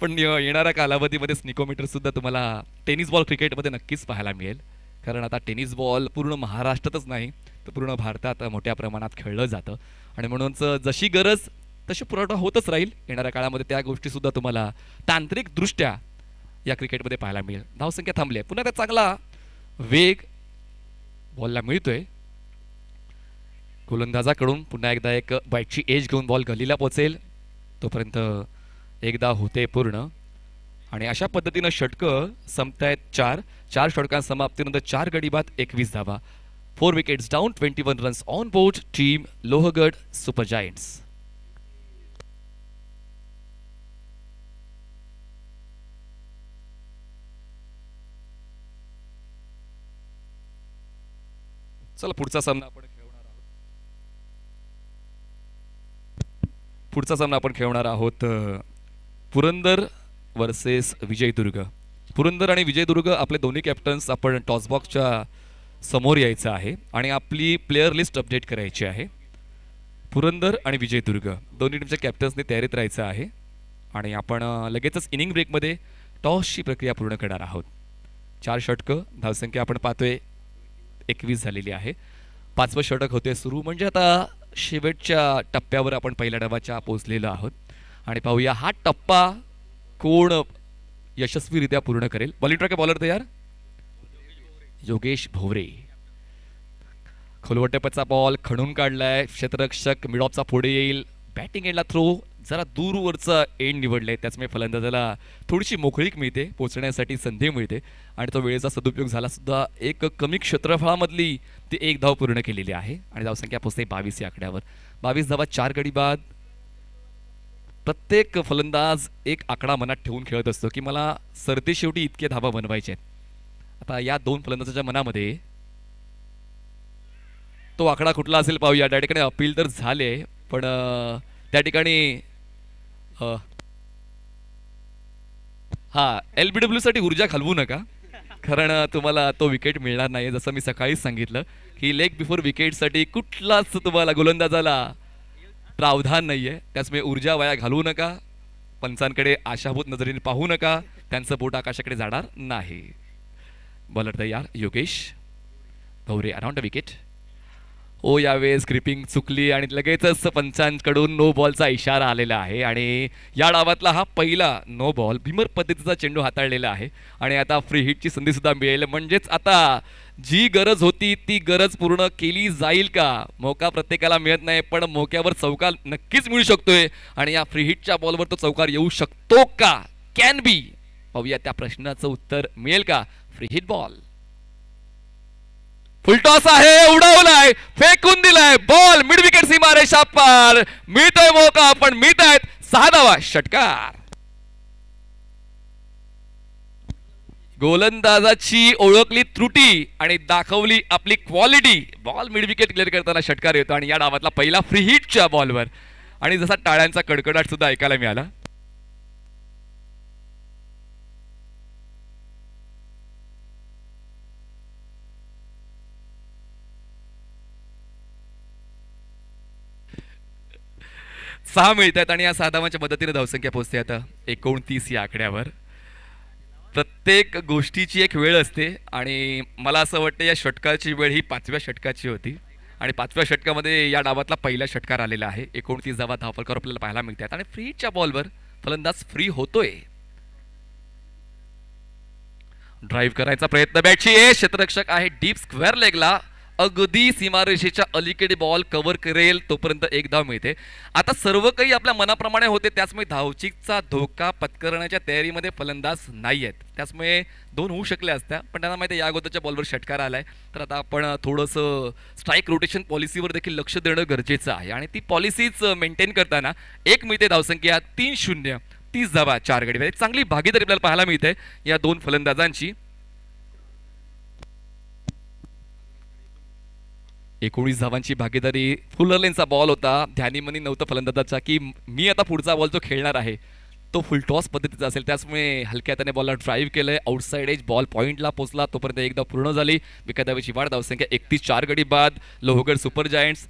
पण येणाऱ्या कालावधीमध्ये स्निकोमीटरसुद्धा तुम्हाला टेनिस बॉल क्रिकेटमध्ये नक्कीच पाहायला मिळेल कारण आता टेनिस बॉल पूर्ण महाराष्ट्रातच नाही तर पूर्ण भारतात मोठ्या प्रमाणात खेळलं जातं आणि म्हणूनच जशी गरज तशी पुरवठा होतच राहील येणाऱ्या काळामध्ये त्या गोष्टीसुद्धा तुम्हाला तांत्रिकदृष्ट्या या क्रिकेटमध्ये पाहायला मिळेल धावसंख्या थांबली आहे पुन्हा त्या चांगला वेग बॉलला मिळतोय गोलंदाजाकडून पुन्हा एकदा एक बाईटची एज घेऊन बॉल गलीला पोचेल तोपर्यंत एकदा होते पूर्ण आणि अशा पद्धतीनं षटकं संपतायत चार चार षटकांसमाप्तीनंतर चार गडी एकवीस धावा four wickets down twenty one runs on board team Lohagad Super Giants चला पुढचा सामना आपण खेळणार आहोत पुढचा सामना आपण खेळणार आहोत पुरंदर वर्सेस विजयदुर्ग पुरंदर आणि विजयदुर्ग आपले दोन्ही कॅप्टन्स आपण टॉसबॉक्सच्या समोर यायचं आहे आणि आपली प्लेअर लिस्ट अपडेट करायची आहे पुरंदर आणि विजयदुर्ग दोन्ही टीमच्या कॅप्टन्सने तयारीत राहायचं आहे आणि आपण लगेचच इनिंग ब्रेकमध्ये टॉसची प्रक्रिया पूर्ण करणार आहोत चार षटकं धावसंख्या आपण पाहतोय एकवीस झालेली आहे पाचवं षटक होते सुरू म्हणजे आता शेवटच्या टप्प्यावर आपण पहिल्या डबाच्या पोचलेलो आहोत आणि पाहूया हा टप्पा कोण यशस्वीरित्या पूर्ण करेल बॉलिंग ट्रॅक बॉलर तयार योगेश भोवरे खोलवटेपचा बॉल खणून काढलाय क्षेत्ररक्षक मिडॉपचा पुढे येईल बॅटिंग एंडला थ्रो जरा दूरवरचा एंड निवडलंय आहे त्याचमुळे फलंदाजाला थोडीशी मोकळीक मिळते पोचण्यासाठी संधी मिळते आणि तो वेळेचा सदुपयोग झालासुद्धा एक कमी क्षेत्रफळामधली ती एक धाव पूर्ण केलेली आहे आणि धावसंख्या पोचते बावीस या आकड्यावर बावीस धावा चार गडी बाद प्रत्येक फलंदाज एक आकडा मनात ठेवून खेळत असतो की मला सरतेशेवटी शेवटी इतके धावा बनवायचे आहेत आता या दोन फलंदाजाच्या मनामध्ये तो आकडा कुठला असेल पाहूया त्या ठिकाणी अपील तर झाले पण त्या ठिकाणी हा एलबीडब्ल्यू साठी ऊर्जा घालवू नका कारण तुम्हाला तो विकेट मिळणार नाही जसं मी सकाळीच सांगितलं की लेग बिफोर विकेटसाठी कुठलाच तुम्हाला गोलंदाजाला प्रावधान नाही आहे त्याचमुळे ऊर्जा वाया घालवू नका पंचांकडे आशाभूत नजरेने पाहू नका त्यांचं बोट आकाशाकडे जाणार नाही बॉलर तयार योगेश गौरे अराउंड विकेट ओ यावेळेस क्रिपिंग चुकली आणि लगेचच पंचांकडून नो बॉलचा इशारा आलेला आहे आणि या डावातला हा पहिला नो बॉल भीमर पद्धतीचा चेंडू हाताळलेला आहे आणि आता फ्री हिटची संधीसुद्धा मिळेल म्हणजेच आता जी गरज होती ती गरज पूर्ण केली जाईल का मौका प्रत्येकाला मिळत नाही पण मोक्यावर चौकार नक्कीच मिळू शकतोय आणि या फ्री हिटच्या बॉलवर तो चौकार येऊ शकतो का कॅन बी पाहूया त्या प्रश्नाचं उत्तर मिळेल का फ्री हिट बॉल फुलटॉस आहे उडवलाय फेकून दिलाय बॉल मिड विकेट सीमा मारे शापार मिळतोय मोका पण मिळत आहेत सहा धावा षटकार गोलंदाजाची ओळखली त्रुटी आणि दाखवली आपली quality ball mid wicket clear करताना षटकार येतो आणि या डावातला पहिला फ्री हिटच्या बॉलवर आणि जसा टाळ्यांचा कडकडाट सुद्धा ऐकायला मिळाला सहा मिळत आहेत आणि या सहा धावांच्या मदतीने धावसंख्या पोहोचते आता एकोणतीस या आकड्यावर प्रत्येक गोष्टीची एक वेळ असते आणि मला असं वाटतं या षटकाची वेळ ही पाचव्या षटकाची होती आणि पाचव्या षटकामध्ये या डावातला पहिला षटकार आलेला आहे एकोणतीस धावा धावपलकर आपल्याला पाहायला मिळतात आणि फ्रीच्या बॉलवर फलंदाज फ्री होतोय ड्राईव्ह करायचा प्रयत्न बॅटची ए क्षेत्ररक्षक आहे डीप स्क्वेअर लेगला अगदी सीमारेषेच्या अलीकडे बॉल कव्हर करेल तोपर्यंत एक धाव मिळते आता सर्व काही आपल्या मनाप्रमाणे होते त्याचमुळे धावचिकचा धोका पत्करण्याच्या तयारीमध्ये फलंदाज नाही आहेत त्याचमुळे दोन होऊ शकले असत्या पण त्यांना माहिती आहे या अगोदरच्या बॉलवर षटकार आला आहे तर आता आपण थोडंसं स्ट्राईक रोटेशन पॉलिसीवर देखील लक्ष देणं गरजेचं आहे आणि ती पॉलिसीच मेंटेन करताना एक मिळते धावसंख्या तीन शून्य तीस धावा चार गडी म्हणजे चांगली भागीदारी आपल्याला पाहायला मिळते या दोन फलंदाजांची एकोणीस धावांची भागीदारी फुलरलेनचा बॉल होता ध्यानीमनी नव्हतं फलंदाजाचा की मी आता पुढचा बॉल जो खेळणार आहे तो फुल टॉस पद्धतीचा असेल त्याचमुळे हलक्या त्याने बॉलला ड्राईव्ह केलं आउटसाईड एज बॉल पॉईंटला पोचला तोपर्यंत एकदा पूर्ण झाली विकादावीची वाढ धावसंख्या एकतीस चार गडी बाद लोहगड सुपर जायंट्स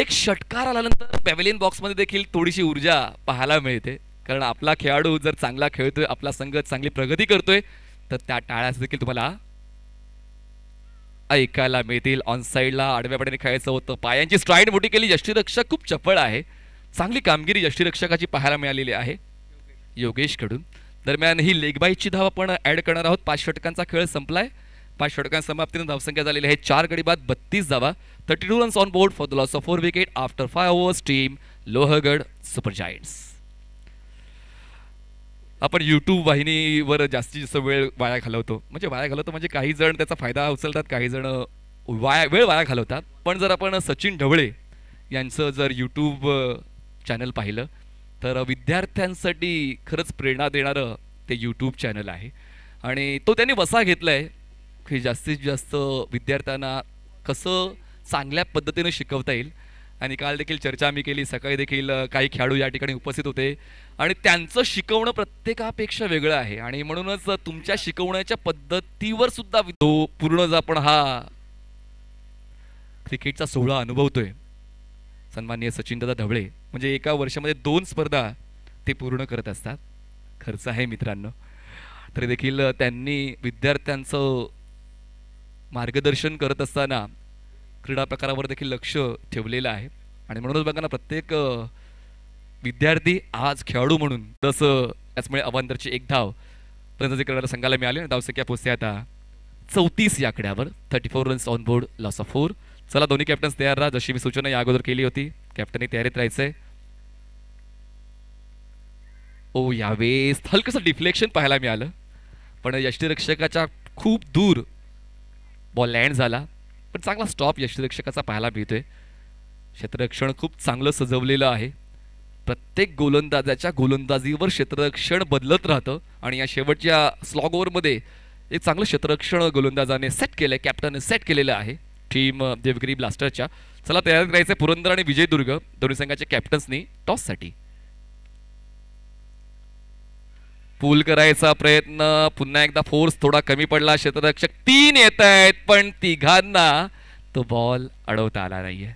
एक षटकार आल्यानंतर पॅव्हलियन बॉक्समध्ये देखील थोडीशी ऊर्जा पाहायला मिळते कारण आपला खेळाडू जर चांगला खेळतोय आपला संघ चांगली प्रगती करतोय तर त्या टाळ्याचं देखील तुम्हाला ऐकायला मिळतील ऑन साईडला आडव्या पडने खेळायचं होतं पायांची स्ट्राईड मोठी केली यष्टीरक्षक खूप चपळ आहे चांगली कामगिरी यष्टीरक्षकाची पाहायला मिळालेली आहे योगेशकडून दरम्यान ही लेगबाईची धाव आपण ॲड करणार आहोत पाच षटकांचा खेळ संपलाय पाच षटकांसमाप्तीनं धावसंख्या झालेली आहे चार गडी बाद बत्तीस धावा thirty two runs on board for the loss of four wicket after five overs team Lohagad Super Giants आपण यूट्यूब वाहिनीवर जास्तीत जास्त वेळ वाया घालवतो म्हणजे वाया घालवतो म्हणजे काही जण त्याचा फायदा उचलतात काही जण वाया वेळ वाया घालवतात पण जर आपण सचिन ढवळे यांचं जर यूट्यूब चॅनल पाहिलं तर विद्यार्थ्यांसाठी खरंच प्रेरणा देणारं ते यूट्यूब चॅनल आहे आणि तो त्यांनी वसा घेतला आहे की जास्तीत जास्त विद्यार्थ्यांना कसं चांगल्या पद्धतीनं शिकवता येईल आणि काल देखील चर्चा आम्ही केली सकाळी देखील काही खेळाडू या ठिकाणी उपस्थित होते आणि त्यांचं शिकवणं प्रत्येकापेक्षा वेगळं आहे आणि म्हणूनच तुमच्या शिकवण्याच्या पद्धतीवर सुद्धा पूर्ण आपण हा क्रिकेटचा सोहळा अनुभवतोय सन्माननीय दादा धवळे म्हणजे एका वर्षामध्ये दोन स्पर्धा ते पूर्ण करत असतात खर्च आहे मित्रांनो तरी देखील त्यांनी विद्यार्थ्यांचं मार्गदर्शन करत असताना क्रीडा प्रकारावर देखील लक्ष ठेवलेलं आहे आणि म्हणूनच बघा ना प्रत्येक विद्यार्थी आज खेळाडू म्हणून तसं त्याचमुळे अवांतरची एक धाव प्रंदाजी क्रीडा संघाला मिळाली आणि धावसंख्या पोचते आता चौतीस या आकड्यावर thirty four runs on board loss of four चला दोन्ही कॅप्टन्स तयार राहा जशी मी सूचना या अगोदर केली होती कॅप्टननी तयारीत राहायचंय ओ यावेळेस हलकंसं डिफ्लेक्शन पाहायला मिळालं पण यष्टीरक्षकाच्या खूप दूर बॉल लँड झाला पण चांगला स्टॉप यशरक्षकाचा पाहायला मिळतोय क्षेत्ररक्षण खूप चांगलं सजवलेलं आहे प्रत्येक गोलंदाजाच्या गोलंदाजीवर क्षेत्ररक्षण बदलत राहतं आणि या शेवटच्या स्लॉग ओव्हरमध्ये एक चांगलं क्षेत्ररक्षण गोलंदाजाने सेट केलं कॅप्टनने सेट केलेलं आहे टीम देवगिरी ब्लास्टरच्या चला तयार करायचं पुरंदर आणि विजयदुर्ग दोन्ही संघाच्या कॅप्टन्सनी टॉससाठी पूल करायचा प्रयत्न पुन्हा एकदा फोर्स थोडा कमी पडला क्षेत्ररक्षक तीन येत आहेत पण तिघांना तो बॉल अडवता आला नाहीये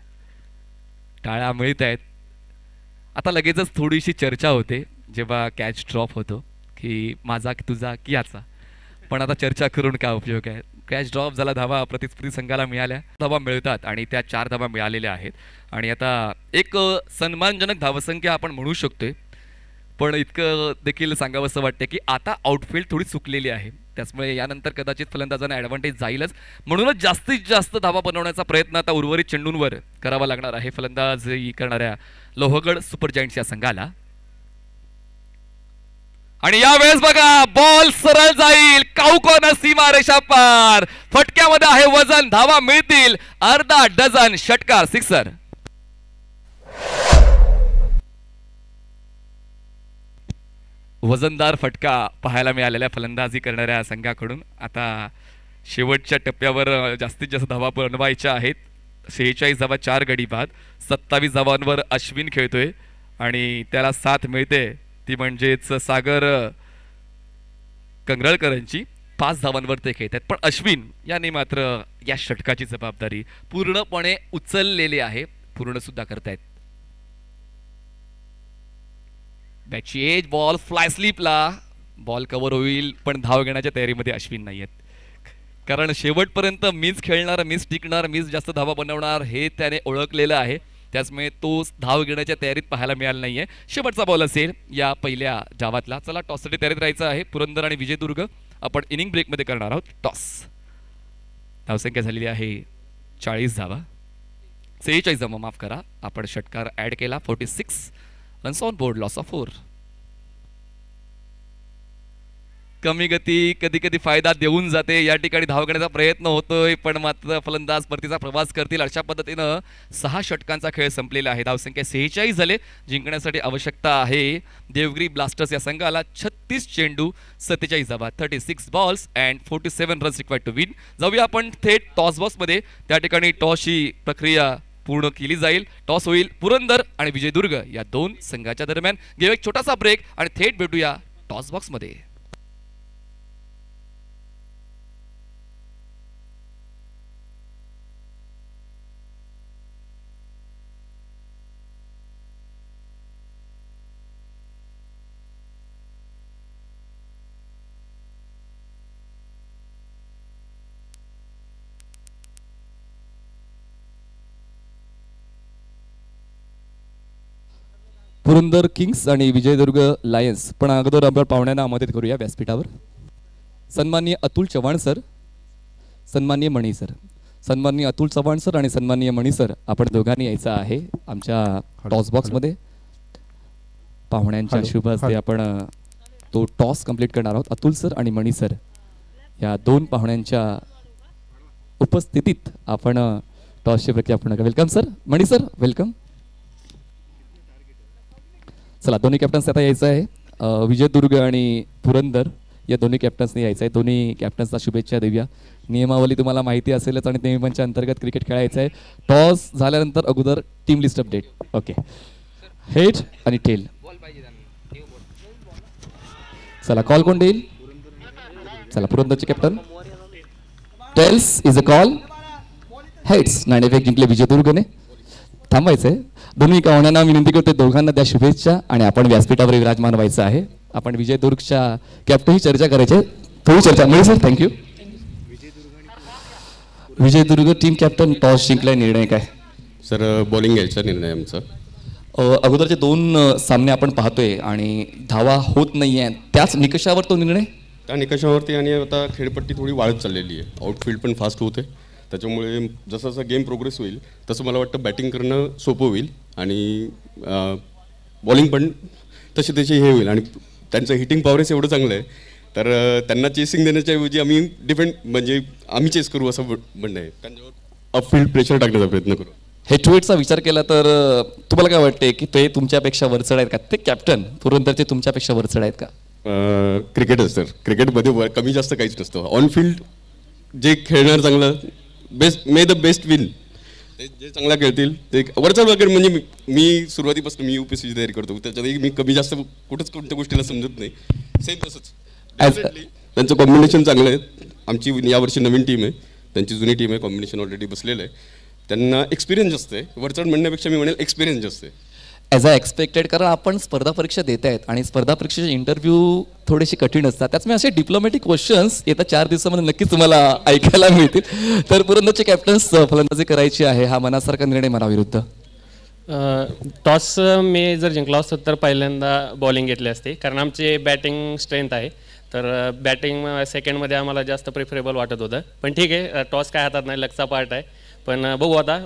टाळ्या मिळत आहेत आता लगेचच थोडीशी चर्चा होते जेव्हा कॅच ड्रॉप होतो की माझा की तुझा की याचा पण आता चर्चा करून काय उपयोग आहे कॅच ड्रॉप झाला धावा प्रतिस्पर्धी संघाला मिळाल्या धावा मिळतात आणि त्या चार धावा मिळालेल्या आहेत आणि आता एक सन्मानजनक धावसंख्या आपण म्हणू शकतोय पण इतकं देखील असं वाटतं की आता आउटफील्ड थोडी चुकलेली आहे त्याचमुळे यानंतर कदाचित फलंदाजांना ॲडव्हान्टेज जाईलच म्हणूनच जास्तीत जास्त धावा बनवण्याचा प्रयत्न आता उर्वरित चेंडूंवर करावा लागणार आहे फलंदाज करणाऱ्या लोहगड सुपर जायंट्स या संघाला आणि यावेळेस बघा बॉल सरळ जाईल कोण सीमा रेषा पार फटक्यामध्ये आहे वजन धावा मिळतील अर्धा डझन षटकार सिक्सर वजनदार फटका पाहायला मिळालेला फलंदाजी करणाऱ्या संघाकडून आता शेवटच्या टप्प्यावर जास्तीत जास्त धावा बनवायच्या आहेत सेहेचाळीस धावा चार गडी बाद सत्तावीस धावांवर अश्विन खेळतोय आणि त्याला साथ मिळते ती म्हणजेच सागर कंगळकरांची पाच धावांवर ते खेळत आहेत पण अश्विन याने मात्र या षटकाची जबाबदारी पूर्णपणे उचललेली आहे पूर्णसुद्धा करतायत त्याची एज बॉल फ्लाय स्लीपला बॉल कव्हर होईल पण धाव घेण्याच्या तयारीमध्ये अश्विन नाही आहेत कारण शेवटपर्यंत मीच खेळणार मीच टिकणार मीच जास्त धावा बनवणार हे त्याने ओळखलेलं आहे त्याचमुळे तो धाव घेण्याच्या तयारीत पाहायला मिळाला नाही आहे शेवटचा बॉल असेल या पहिल्या डावातला चला टॉससाठी तयारीत राहायचं आहे पुरंदर आणि विजयदुर्ग आपण इनिंग ब्रेकमध्ये करणार आहोत टॉस धावसंख्या झालेली आहे चाळीस धावा सेहेचाळीस धावा माफ करा आपण षटकार ॲड केला forty six Once board loss of four कमी गती कधी कधी फायदा देऊन जाते या ठिकाणी धाव घेण्याचा प्रयत्न होतोय पण मात्र फलंदाज परतीचा प्रवास करतील अशा पद्धतीनं सहा षटकांचा खेळ संपलेला आहे धावसंख्या सेहेचाळीस झाले जिंकण्यासाठी आवश्यकता आहे देवगिरी ब्लास्टर्स या संघाला छत्तीस चेंडू सत्तेचाळीस धावा thirty six balls and forty seven runs required to win जाऊया आपण थेट टॉस बॉसमध्ये त्या ठिकाणी टॉस ही प्रक्रिया पूर्ण केली जाईल टॉस होईल पुरंदर आणि विजयदुर्ग या दोन संघाच्या दरम्यान घेऊ एक छोटासा ब्रेक आणि थेट भेटूया टॉस बॉक्समध्ये पुरंदर किंग्स आणि विजयदुर्ग लायन्स पण अगोदर आपण पाहुण्यांना आमंत्रित करूया व्यासपीठावर सन्माननीय अतुल चव्हाण सर सन्माननीय मणी सर सन्माननीय अतुल चव्हाण सर आणि सन्माननीय मणी सर आपण दोघांनी यायचं आहे आमच्या टॉस बॉक्समध्ये पाहुण्यांच्या शुभ असते आपण तो टॉस कंप्लीट करणार आहोत अतुल सर आणि मणी सर या दोन पाहुण्यांच्या उपस्थितीत आपण टॉसची प्रक्रिया पूर्ण welcome sir Mani sir welcome चला दोन्ही कॅप्टन्स आता यायचं आहे विजयदुर्ग आणि पुरंदर या दोन्ही कॅप्टन्सनी यायचं आहे दोन्ही कॅप्टन्सला शुभेच्छा देऊया नियमावली तुम्हाला माहिती असेलच आणि नियमांच्या अंतर्गत क्रिकेट खेळायचं आहे टॉस झाल्यानंतर अगोदर team list update okay head आणि टेल चला कॉल कोण देईल चला पुरंदरचे captain tails is a call heads नाही जिंकले विजयदुर्गने थांबायचं आहे दोन्ही कावण्यांना विनंती करतो दोघांना त्या शुभेच्छा आणि आपण व्यासपीठावर विराजमान व्हायचं आहे आपण विजयदुर्गच्या दुर्गच्या कॅप्टनही चर्चा करायची आहे थोडी चर्चा मिळेल sir thank you Vijaydurg team captain toss जिंकला निर्णय काय सर बॉलिंग घ्यायचा निर्णय आमचा अगोदरचे दोन सामने आपण पाहतोय आणि धावा होत नाही आहे त्याच निकषावर तो निर्णय त्या निकषावरती आणि आता खेळपट्टी थोडी वाढत चाललेली आहे आउटफील्ड पण फास्ट होते त्याच्यामुळे जसं जसं गेम प्रोग्रेस होईल तसं मला वाटतं बॅटिंग करणं सोपं होईल आणि बॉलिंग पण तशी त्याची हे होईल आणि त्यांचं हिटिंग पॉवरेस एवढं चांगलं आहे तर त्यांना चेसिंग देण्याच्याऐवजी आम्ही डिफेंड म्हणजे आम्ही चेस करू असं म्हणणं आहे त्यांच्यावर फील्ड प्रेशर टाकण्याचा प्रयत्न करू हे विचार केला तर तुम्हाला काय वाटते की ते तुमच्यापेक्षा वरचड आहेत का ते कॅप्टन पुरंदर ते तुमच्यापेक्षा वरचड आहेत का क्रिकेटच सर क्रिकेटमध्ये कमी जास्त काहीच नसतं ऑन फील्ड जे खेळणार चांगलं best may the best win जे चांगला खेळतील ते वरचढ वगैरे म्हणजे मी सुरुवातीपासून मी युपीएससीची तयारी करतो त्याच्यातही मी कमी जास्त कुठंच कोणत्या गोष्टीला समजत नाही सेम तसंच त्यांचं कॉम्बिनेशन चांगलं आहे आमची यावर्षी नवीन टीम आहे त्यांची जुनी टीम आहे कॉम्बिनेशन ऑलरेडी बसलेलं आहे त्यांना एक्सपिरियन्स जास्त आहे वरचढ म्हणण्यापेक्षा मी म्हणेल एक्सपिरियन्स जास्त आहे ॲज अ एक्सपेक्टेड कारण आपण स्पर्धा परीक्षा देत आहेत आणि स्पर्धा परीक्षेचे इंटरव्ह्यू थोडेसे कठीण असतात मी असे डिप्लोमॅटिक क्वेश्चन्स येत्या चार दिवसामध्ये नक्कीच तुम्हाला ऐकायला मिळतील तर पुरंदरचे कॅप्टन्स फलंदाजी करायची आहे हा मनासारखा निर्णय मला विरुद्ध टॉस मी जर जिंकला असतो तर पहिल्यांदा बॉलिंग घेतले असते कारण आमची बॅटिंग स्ट्रेंथ आहे तर बॅटिंग सेकंडमध्ये आम्हाला जास्त प्रेफरेबल वाटत होतं पण ठीक आहे टॉस काय हातात नाही लक्सा पार्ट आहे पण बघू आता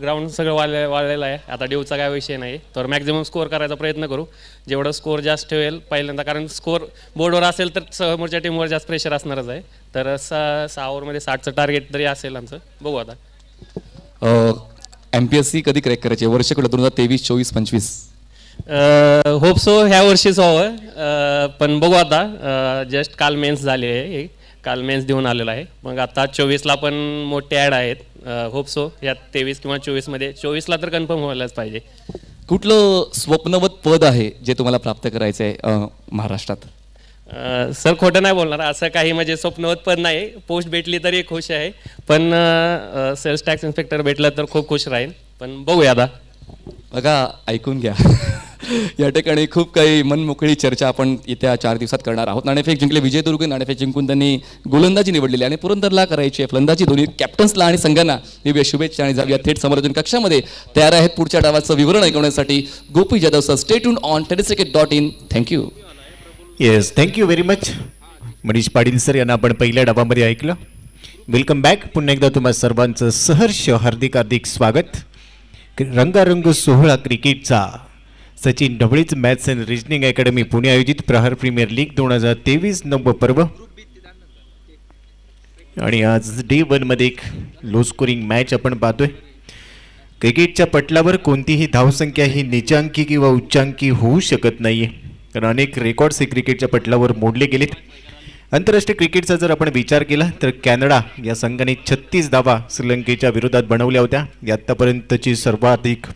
ग्राउंड सगळं वाढले वाढलेलं आहे आता डेवचा काय विषय नाही तर मॅक्झिमम स्कोअर करायचा प्रयत्न करू जेवढं स्कोअर जास्त ठेवेल पहिल्यांदा कारण स्कोअर बोर्डवर असेल तर समोरच्या टीमवर जास्त प्रेशर असणारच आहे तर सहा सहा ओव्हरमध्ये साठचं टार्गेट तरी असेल आमचं बघू आता एम पी एस सी कधी क्रॅक करायची वर्ष कुठलं दोन हजार तेवीस चोवीस पंचवीस होप सो ह्या वर्षीच हवं पण बघू आता जस्ट काल मेन्स झाले आहे काल मेन्स देऊन आलेला आहे मग आता चोवीसला पण मोठे ॲड आहेत होप सो या तेवीस किंवा चोवीसमध्ये चोवीसला तर कन्फर्म व्हायलाच पाहिजे कुठलं स्वप्नवत पद आहे जे तुम्हाला प्राप्त करायचं आहे महाराष्ट्रात सर खोटं नाही बोलणार असं काही म्हणजे स्वप्नवत पद नाही पोस्ट भेटली तरी खुश आहे पण सेल्स टॅक्स इन्स्पेक्टर भेटलं तर खूप खुश राहील पण बघूया आता बघा ऐकून घ्या *laughs* या ठिकाणी खूप काही मनमोकळी चर्चा आपण येत्या चार दिवसात करणार आहोत नाणेफेक जिंकले विजय दुर्गे नाणेफेक जिंकून त्यांनी गोलंदाजी निवडलेली आणि पुरंदरला करायची आहे फलंदाजी दोन्ही कॅप्टन्सला आणि संघांना दिव्य शुभेच्छा आणि जाऊया थेट समर्थन कक्षामध्ये तयार आहेत पुढच्या डावाचं विवरण ऐकवण्यासाठी Gopi Jadhav sir stay tuned on tennis dot in thank you yes thank you very much Manish Patil sir यांना आपण पहिल्या डावामध्ये ऐकलं वेलकम बॅक पुन्हा एकदा तुम्हा सर्वांचं सहर्ष हार्दिक हार्दिक स्वागत रंगारंग सोहळा क्रिकेटचा सचिन ढवळीच maths and reasoning academy Pune आयोजित प्रहार प्रीमियर लीग दोन हजार तेवीस नव्व पर्व आणि आज डे मध्ये एक लो स्कोरिंग मॅच आपण पाहतोय क्रिकेटच्या पटलावर कोणतीही धावसंख्या ही निचांकी किंवा उच्चांकी होऊ शकत नाही कारण अनेक रेकॉर्ड्स हे क्रिकेटच्या पटलावर मोडले गेलेत आंतरराष्ट्रीय क्रिकेटचा जर आपण विचार केला तर कॅनडा या संघाने छत्तीस धावा श्रीलंकेच्या विरोधात बनवल्या होत्या आत्तापर्यंतची सर्वाधिक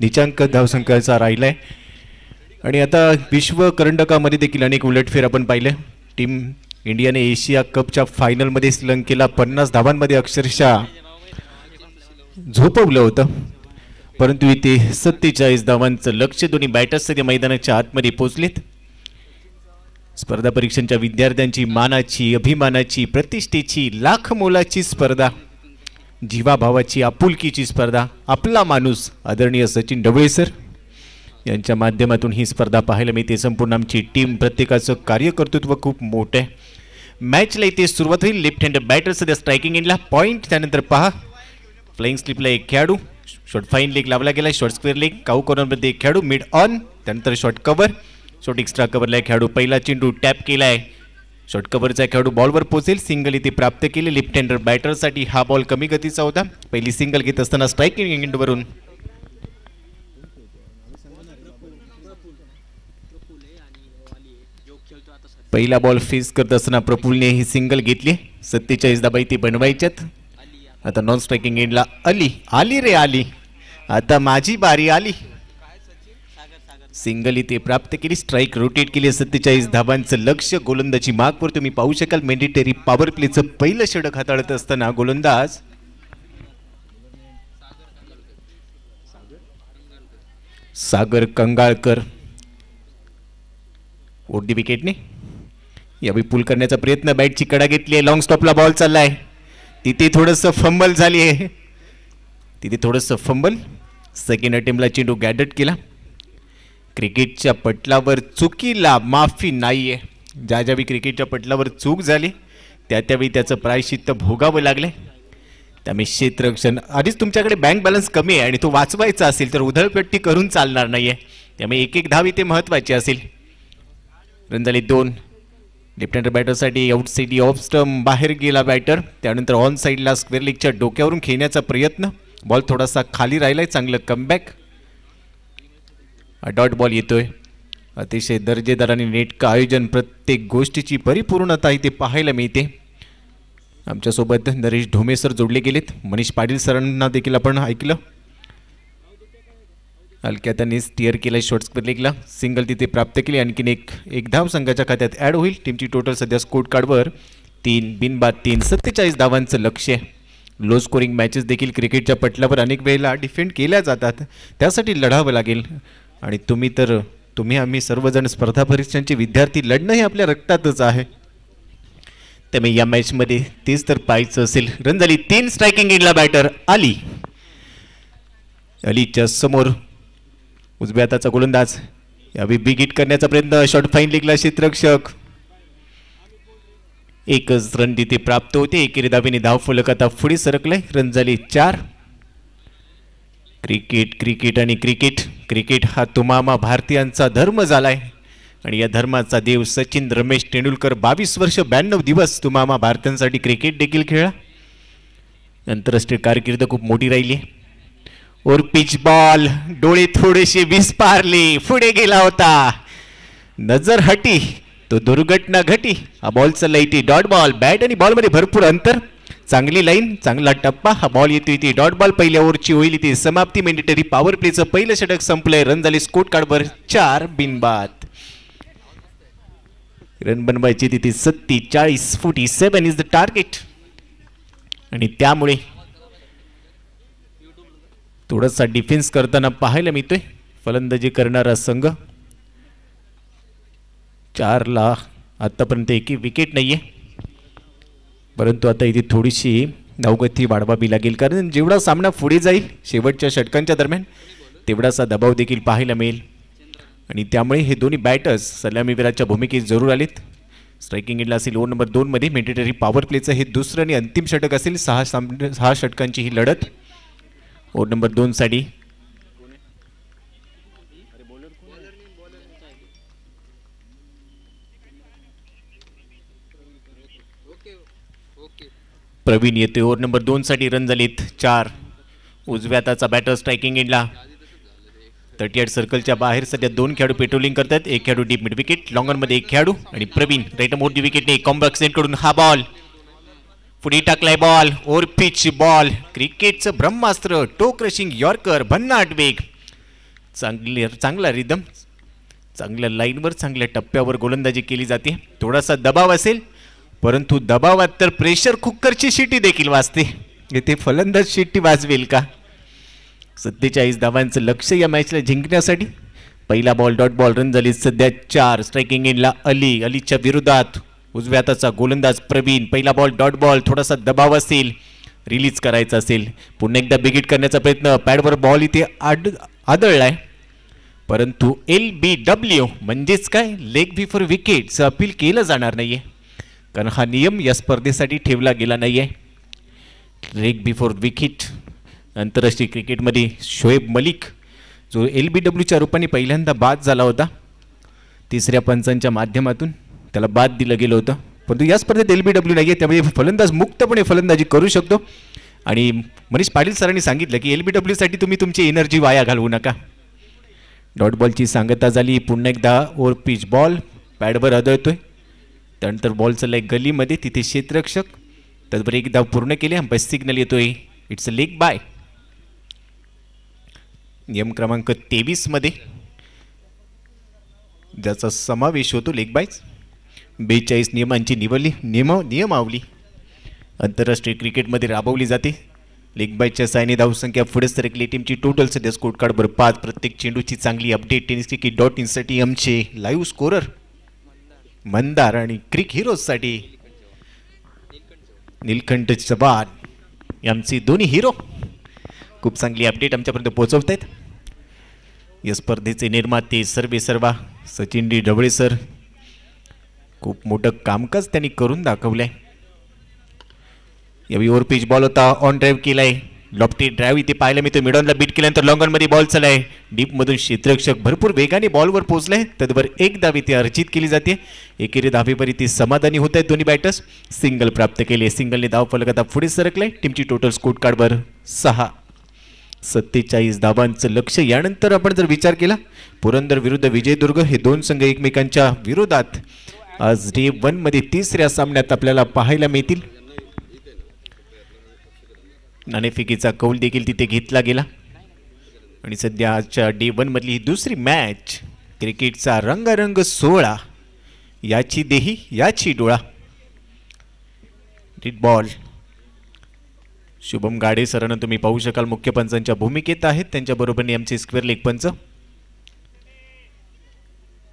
निचांक धावसंख्याचा राहिला आहे आणि आता विश्व करंडकामध्ये देखील अनेक उलटफेर आपण पाहिले टीम इंडियाने एशिया कपच्या फायनलमध्ये श्रीलंकेला पन्नास धावांमध्ये अक्षरशः झोपवलं होतं परंतु इथे सत्तेचाळीस धावांचं लक्ष दोन्ही बॅटर्स सध्या मैदानाच्या आतमध्ये पोचलेत स्पर्धा परीक्षांच्या विद्यार्थ्यांची मानाची अभिमानाची प्रतिष्ठेची लाख मोलाची स्पर्धा जीवाभावाची आपुलकीची स्पर्धा आपला माणूस आदरणीय सचिन डवळे सर यांच्या माध्यमातून ही स्पर्धा पाहायला मिळते संपूर्ण आमची टीम प्रत्येकाचं कार्यकर्तृत्व खूप मोठं आहे मॅचला इथे सुरुवात होईल लेफ्ट हँड बॅटर सध्या स्ट्रायकिंग इनला पॉईंट त्यानंतर पहा फ्लाइंग स्लिपला एक खेळाडू शॉर्ट फाईन लेग लावला गेला शॉर्ट स्क्वेअर लेग काऊ कॉर्नरमध्ये एक खेळाडू मिड ऑन त्यानंतर शॉर्ट कव्हर शॉट एक्स्ट्रा खेळाडू पहिला चेंडू टॅप केला आहे शॉर्ट कवरचा खेळाडू बॉलवर पोचेल सिंगल इथे प्राप्त केले लेफ्ट हँडर बॅटरसाठी हा बॉल कमी गतीचा होता पहिली सिंगल घेत असताना स्ट्राईकिंग एंडवरून पहिला बॉल फेस करत असताना प्रफुलने ही सिंगल घेतली सत्तेचाळीस दाबा इथे बनवायच्यात आता नॉन स्ट्रायकिंग एंडला अली आली रे आली आता माझी बारी आली सिंगल इथे प्राप्त केली स्ट्राईक रोटेट केली सत्तेचाळीस धाबांचं लक्ष गोलंदाजी मागवर तुम्ही पाहू शकाल मेंडेटरी पॉवर प्लेचं पहिलं षडक हाताळत असताना गोलंदाज सागर कंगाळकर ओडी विकेटने यावेळी पूल करण्याचा प्रयत्न बॅटची कडा घेतली आहे लॉंग स्टॉपला बॉल चाललाय तिथे थोडंसं फंबल झाली आहे तिथे थोडंसं फंबल सेकंड अटेम्प्टला चेंडू गॅडट केला क्रिकेटच्या पटलावर चुकीला माफी नाही आहे ज्या ज्यावेळी क्रिकेटच्या पटलावर चूक झाली त्या त्यावेळी त्याचं प्रायश्चित्त भोगावं लागले त्यामुळे क्षेत्ररक्षण आधीच तुमच्याकडे बँक बॅलन्स कमी आहे आणि तो वाचवायचा असेल तर उधळपट्टी करून चालणार नाही आहे त्यामुळे एक एक धावी ते महत्वाची असेल रन झाले दोन लेफ्टनंटर बॅटरसाठी आउट साईड ऑफ स्टम बाहेर गेला बॅटर त्यानंतर ऑन साईडला स्क्वेअर लीगच्या डोक्यावरून खेळण्याचा प्रयत्न बॉल थोडासा खाली राहिला आहे चांगलं कमबॅक डॉट बॉल येतोय अतिशय दर्जेदार आणि नेटकं आयोजन प्रत्येक गोष्टीची परिपूर्णता इथे पाहायला मिळते आमच्यासोबत नरेश ढोमे सर जोडले गेलेत मनीष पाटील सरांना देखील आपण ऐकलं हलक्या त्यांनी स्टिअर केला शॉर्ट्स केला सिंगल तिथे प्राप्त केली आणखीन एक एक धाव संघाच्या खात्यात ॲड होईल टीमची टोटल सध्या स्कोर कार्डवर तीन बिनबाद तीन सत्तेचाळीस धावांचं लक्ष आहे लो स्कोरिंग मॅचेस देखील क्रिकेटच्या पटलावर अनेक वेळेला डिफेंड केल्या जातात त्यासाठी लढावं लागेल आणि तुम्ही तर तुम्ही आम्ही सर्वजण स्पर्धा परीक्षांचे विद्यार्थी लढणं हे आपल्या रक्तातच आहे त्यामुळे या मॅचमध्ये तेच तर पाहायचं असेल रन झाली तीन स्ट्रायकिंग इडला बॅटर अली अलीच्या समोर उजव्या हाताचा गोलंदाज यावेळी बिग हिट करण्याचा प्रयत्न शॉर्ट फाईन लिगला क्षेत्रक्षक एकच रन तिथे प्राप्त होते एकेरी दाबीने धाव फलक आता पुढे सरकले रन झाली चार क्रिकेट क्रिकेट आणि क्रिकेट क्रिकेट हा तुमामा भारतीयांचा धर्म झाला आहे आणि या धर्माचा देव सचिन रमेश तेंडुलकर बावीस वर्ष ब्याण्णव दिवस तुमामा भारतीयांसाठी क्रिकेट देखील खेळला आंतरराष्ट्रीय कारकीर्द खूप मोठी राहिली ओर और पिच बॉल डोळे थोडेसे विस्पारले पुढे गेला होता नजर हटी तो दुर्घटना घटी हा बॉलचा लाईटी डॉट बॉल बॅट आणि बॉलमध्ये भरपूर अंतर चांगली लाईन चांगला टप्पा हा बॉल येतो ती डॉट बॉल पहिल्या ओव्हरची होईल इथे समाप्ती मेंडेटरी पॉवर प्लेचं पहिलं षटक संपलंय रन झाले स्कोट कार्डवर चार बिनबात रन बनवायची तिथे सत्ती चाळीस forty seven is the target आणि त्यामुळे थोडासा डिफेन्स करताना पाहायला मिळतोय फलंदाजी करणारा संघ चारला आतापर्यंत एकही विकेट नाहीये परंतु आता इथे थोडीशी धावगती वाढवावी लागेल कारण जेवढा सामना पुढे जाईल शेवटच्या षटकांच्या दरम्यान तेवढासा दबाव देखील पाहायला मिळेल आणि त्यामुळे हे दोन्ही बॅटर्स सलामीवीराच्या भूमिकेत जरूर आलेत स्ट्रायकिंग इडला असेल ओव्हर नंबर दोनमध्ये मेंडेटरी पॉवर प्लेचं हे दुसरं आणि अंतिम षटक असेल सहा सामने सहा षटकांची ही लढत ओव्हर नंबर दोनसाठी प्रवीण येते ओव्हर नंबर दोनसाठी रन झालीत चार उजव्या हाताचा बॅटर स्ट्रायकिंग इनला थर्टी एट सर्कलच्या बाहेर सध्या दोन खेळाडू पेट्रोलिंग करतात एक खेळाडू डीप मिड विकेट मध्ये एक खेळाडू आणि प्रवीण राईट मोठी विकेटने कॉम्बॅक सेंट करून हा बॉल पुढे टाकलाय बॉल ओर पिच बॉल क्रिकेटचं ब्रह्मास्त्र टो क्रशिंग यॉर्कर भन्नाट वेग चांगले चांगला रिदम चांगल्या लाईनवर चांगल्या टप्प्यावर गोलंदाजी केली जाते थोडासा दबाव असेल परंतु दबावात तर प्रेशर कुकरची शिट्टी देखील वाजते येथे फलंदाज शिट्टी वाजवेल का सत्तेचाळीस धावांचं लक्ष या मॅचला जिंकण्यासाठी पहिला बॉल डॉट बॉल रन झाली सध्या चार स्ट्रायकिंग इनला अली अलीच्या विरोधात उजव्या हाताचा गोलंदाज प्रवीण पहिला बॉल डॉट बॉल थोडासा दबाव असेल रिलीज करायचा असेल पुन्हा एकदा बिगिट करण्याचा प्रयत्न पॅडवर बॉल इथे आड आदळलाय परंतु एल बी डब्ल्यू म्हणजेच काय लेग बिफोर विकेटचं अपील केलं जाणार नाही कारण हा नियम या स्पर्धेसाठी ठेवला गेला नाही आहे रेक बिफोर विकेट आंतरराष्ट्रीय क्रिकेटमध्ये शोएब मलिक जो एल बी डब्ल्यूच्या रूपाने पहिल्यांदा बाद झाला होता तिसऱ्या पंचांच्या माध्यमातून त्याला बाद दिलं गेलं होतं परंतु या स्पर्धेत एल बी डब्ल्यू नाही आहे त्यामुळे फलंदाज मुक्तपणे फलंदाजी करू शकतो आणि मनीष पाटील सरांनी सांगितलं की एल बी डब्ल्यूसाठी तुम्ही तुमची एनर्जी वाया घालवू नका डॉट बॉलची सांगता झाली पुन्हा एकदा ओव्हर पिच बॉल पॅडवर आदळतोय त्यानंतर बॉल चाललाय गलीमध्ये तिथे क्षेत्ररक्षक तर एक धाव पूर्ण केले बस सिग्नल येतोय इट्स अ लेग बाय नियम क्रमांक मध्ये ज्याचा समावेश होतो लेग बाय बेचाळीस नियमांची निवडली नियम नियमावली आंतरराष्ट्रीय क्रिकेटमध्ये राबवली जाते लेग बायच्या सायने धावसंख्या पुढे सरकली टीमची टोटल सध्या स्कोर बरोबर पाच प्रत्येक चेंडूची चांगली अपडेट टेनिस क्रिकेट डॉट साठी आमचे लाईव्ह स्कोरर मंदार आणि क्रिक हिरोजसाठी नीलकंठ चव्हाण यांचे दोन्ही हिरो खूप चांगली अपडेट आमच्यापर्यंत पोहोचवत आहेत या स्पर्धेचे निर्माते सर्वे सर्वा सचिन डी ढवळे सर खूप मोठं कामकाज त्यांनी करून दाखवलंय आहे यावेळी पिच बॉल होता ऑन ड्राईव्ह केलाय लॉपटी ड्राईव्ह इथे पाहिलं मी ते मिडॉनला बीट केल्यानंतर मध्ये बॉल डीप डीपमधून क्षेत्रक्षक भरपूर वेगाने बॉलवर पोहोचलाय तदवर एक धाव ती अर्जित केली जाते एकेरी धावेवर ती समाधानी होत आहेत दोन्ही बॅटर्स सिंगल प्राप्त केले सिंगलने धाव फलक आता पुढे सरकले टीमची टोटल स्कोट कार्डवर सहा सत्तेचाळीस धावांचं लक्ष यानंतर आपण जर विचार केला पुरंदर विरुद्ध विजयदुर्ग हे दोन संघ एकमेकांच्या विरोधात आज डे वनमध्ये तिसऱ्या सामन्यात आपल्याला पाहायला मिळतील नाणेफेकीचा कौल देखील तिथे घेतला गेला आणि सध्या आजच्या डे वनमधली ही दुसरी मॅच क्रिकेटचा रंगरंग सोहळा याची देही याची डोळा डिट बॉल शुभम गाडे सरांना तुम्ही पाहू शकाल मुख्य पंचांच्या भूमिकेत आहेत त्यांच्याबरोबर आमचे स्क्वेअर लेग पंच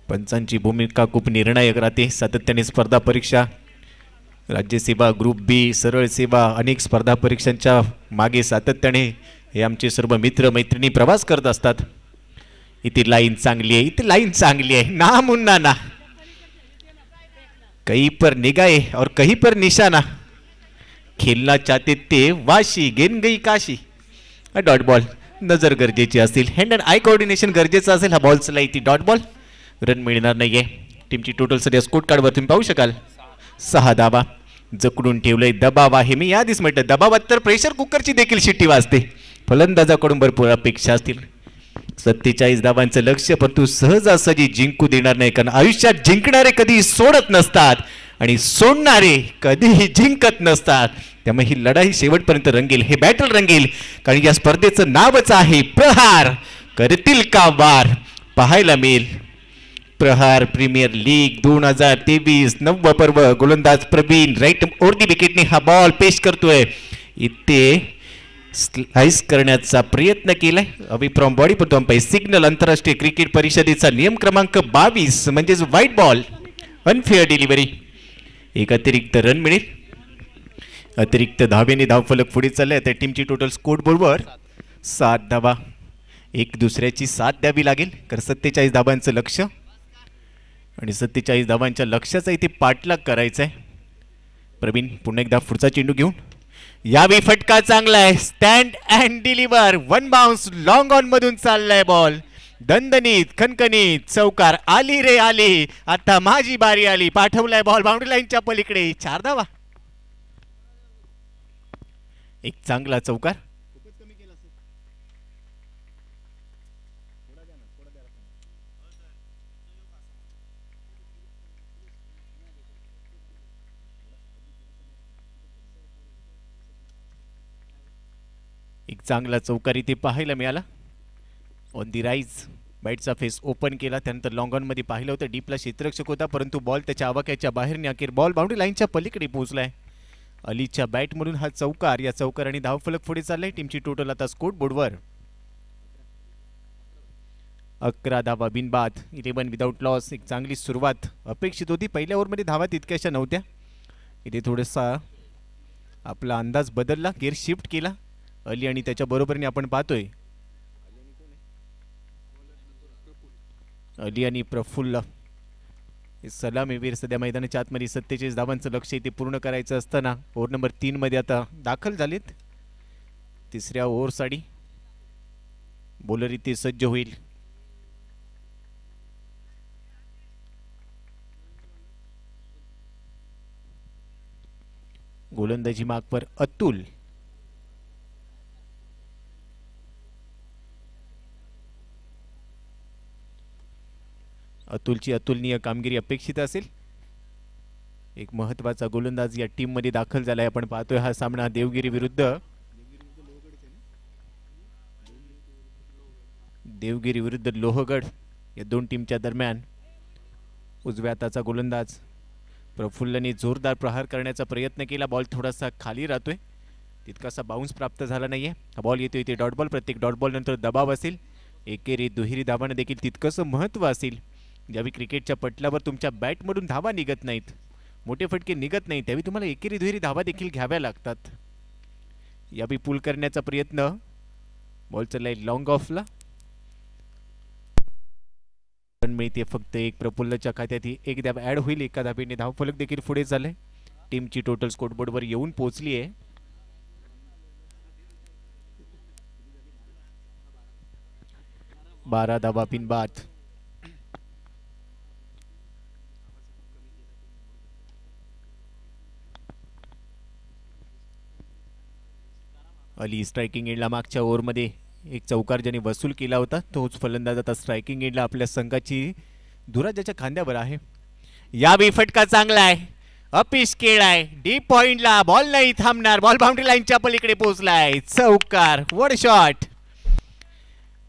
पंचांची भूमिका खूप निर्णायक राहते सातत्याने स्पर्धा परीक्षा राज्यसेवा ग्रुप बी सरळ सेवा अनेक स्पर्धा परीक्षांच्या मागे सातत्याने हे आमचे सर्व मित्र मैत्रिणी प्रवास करत असतात इथे लाईन चांगली आहे इथे लाईन चांगली आहे ना मुन्ना ना कही पर निगाहे और कही पर निशाना खेळला चाहते ते वाशी गेन गई काशी डॉट बॉल नजर गरजेची असेल हँड अँड आय कोऑर्डिनेशन गरजेचं असेल हा बॉल्सला इथे डॉट बॉल रन मिळणार नाही आहे टीमची टोटल सध्या स्कोट कार्डवर तुम्ही पाहू शकाल सहा दाबा जकडून ठेवलंय दबाव आहे मी याआधीच म्हटलं दबावात तर प्रेशर कुकरची देखील शिट्टी वाजते फलंदाजाकडून भरपूर अपेक्षा असतील सत्तेचाळीस दाबांचं लक्ष परंतु सहजासहजी जिंकू देणार नाही कारण आयुष्यात जिंकणारे कधीही सोडत नसतात आणि सोडणारे कधीही जिंकत नसतात त्यामुळे ही लढाई शेवटपर्यंत रंगेल हे बॅटल रंगेल कारण या स्पर्धेचं नावच आहे प्रहार करतील का वार पाहायला मिळेल प्रहार प्रीमियर लीग दोन हजार तेवीस नव्व पर्व गोलंदाज प्रवीण राईट ओरडी विकेटने हा बॉल पेश करतोय इथे स्लाइस करण्याचा प्रयत्न केलाय अभि फ्रॉम बॉडी पण पाहिजे सिग्नल आंतरराष्ट्रीय क्रिकेट परिषदेचा नियम क्रमांक बावीस म्हणजेच व्हाईट बॉल अनफेअर डिलिव्हरी एक अतिरिक्त रन मिळेल अतिरिक्त धावेने फलक पुढे चालले त्या टीमची टोटल स्कोर बरोबर सात धावा एक दुसऱ्याची साथ द्यावी लागेल कारण सत्तेचाळीस धाबांचं लक्ष आणि सत्तेचाळीस धावांच्या लक्षाचा इथे पाठलाग करायचा आहे प्रवीण पुन्हा एकदा पुढचा चेंडू घेऊन यावेळी फटका चांगला आहे stand and deliver one bounce long on मधून चाललाय बॉल दणदणीत खनखनीत चौकार आली रे आली आता माझी बारी आली पाठवलाय बॉल बाउंड्री लाईनच्या पलीकडे चार धावा एक चांगला चौकार एक चांगला चौकार इथे पाहायला मिळाला ऑन दी राईज बॅटचा फेस ओपन केला त्यानंतर लॉंग ऑनमध्ये पाहिलं होतं डीपला क्षेत्ररक्षक होता परंतु बॉल त्याच्या आवाक्याच्या बाहेरने अखेर बॉल बाउंड्री लाईनच्या पलीकडे पोहोचला आहे अलीच्या बॅटमधून हा चौकार या चौकार आणि धावफलक पुढे चाललाय टीमची टोटल आता स्कोर बोर्डवर अकरा धावा बिनबाद इलेवन विदाऊट लॉस एक चांगली सुरुवात अपेक्षित होती पहिल्या ओव्हरमध्ये धावा तितक्याशा नव्हत्या इथे थोडासा आपला अंदाज बदलला गेअर शिफ्ट केला अली आणि त्याच्या बरोबरीने आपण पाहतोय अली आणि प्रफुल्ल सलामीवीर सध्या मैदानाच्या आतमध्ये सत्तेचाळीस धावांचं लक्ष इथे पूर्ण करायचं असताना ओव्हर नंबर मध्ये आता दाखल झालेत तिसऱ्या साडी बोलर इथे सज्ज होईल गोलंदाजी मागवर अतुल अतुलची अतुलनीय कामगिरी अपेक्षित असेल एक महत्वाचा गोलंदाज या टीममध्ये दाखल झालाय आपण पाहतोय हा सामना देवगिरी विरुद्ध देवगिरी विरुद्ध लोहगड या दोन टीमच्या दरम्यान उजव्या गोलंदाज प्रफुल्लने जोरदार प्रहार करण्याचा प्रयत्न केला बॉल थोडासा खाली राहतोय तितकासा बाउन्स प्राप्त झाला नाहीये हा बॉल येतो इथे डॉट बॉल प्रत्येक डॉट बॉल नंतर दबाव असेल एकेरी दुहेरी दाबाने देखील तितकंसं महत्त्व असेल ज्यावेळी क्रिकेटच्या पटलावर तुमच्या बॅटमधून धावा निघत नाहीत मोठे फटके निघत नाहीत त्यावेळी तुम्हाला एकेरी दुहेरी धावा देखील घ्याव्या लागतात यावेळी पूल करण्याचा प्रयत्न बॉल चाललाय लॉंग ऑफला पण मिळते फक्त एक प्रफुल्लच्या खात्यात ही एक धाब ॲड होईल एका धाबीने धावफलक देखील पुढे झाले टीमची टोटल स्कोरबोर्डवर येऊन पोहोचली आहे बारा धाबा पिन बाद अली स्ट्रायकिंग एंडला मागच्या ओव्हरमध्ये एक चौकार ज्याने वसूल केला होता तोच फलंदाज आता स्ट्रायकिंग एंडला आपल्या संघाची धुरा खांद्यावर आहे या फटका चांगला आहे अपिश केळ आहे डीप पॉइंटला बॉल नाही थांबणार बॉल बाउंड्री लाईनच्या पलीकडे पोहोचलाय चौकार वर शॉट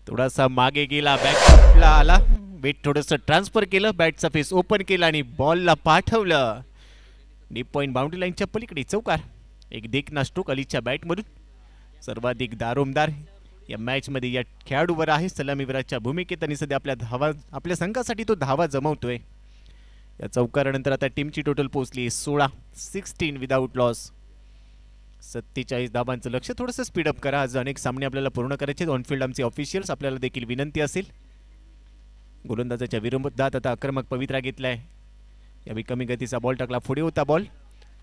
थोडासा मागे गेला बॅटला आला बेट थोडस ट्रान्सफर केलं बॅटचा फेस ओपन केला आणि बॉलला पाठवलं डीप पॉइंट बाउंड्री लाईनच्या पलीकडे चौकार एक देखना स्ट्रोक अलीच्या बॅटमधून सर्वाधिक दारोमदार या मॅचमध्ये या खेळाडूवर आहे सलामीवीराच्या भूमिकेत आणि सध्या आपल्या धावा आपल्या संघासाठी तो धावा जमवतोय या चौकारानंतर आता टीमची टोटल पोहोचली सोळा सिक्स्टीन विदाऊट लॉस सत्तेचाळीस धावांचं लक्ष थोडंसं स्पीडअप करा आज अनेक सामने आपल्याला पूर्ण करायचे ऑनफिल्ड आमचे ऑफिशियल्स आपल्याला देखील विनंती असेल गोलंदाजाच्या विरोधात आता आक्रमक पवित्रा घेतलाय यावेळी कमी गतीचा बॉल टाकला पुढे होता बॉल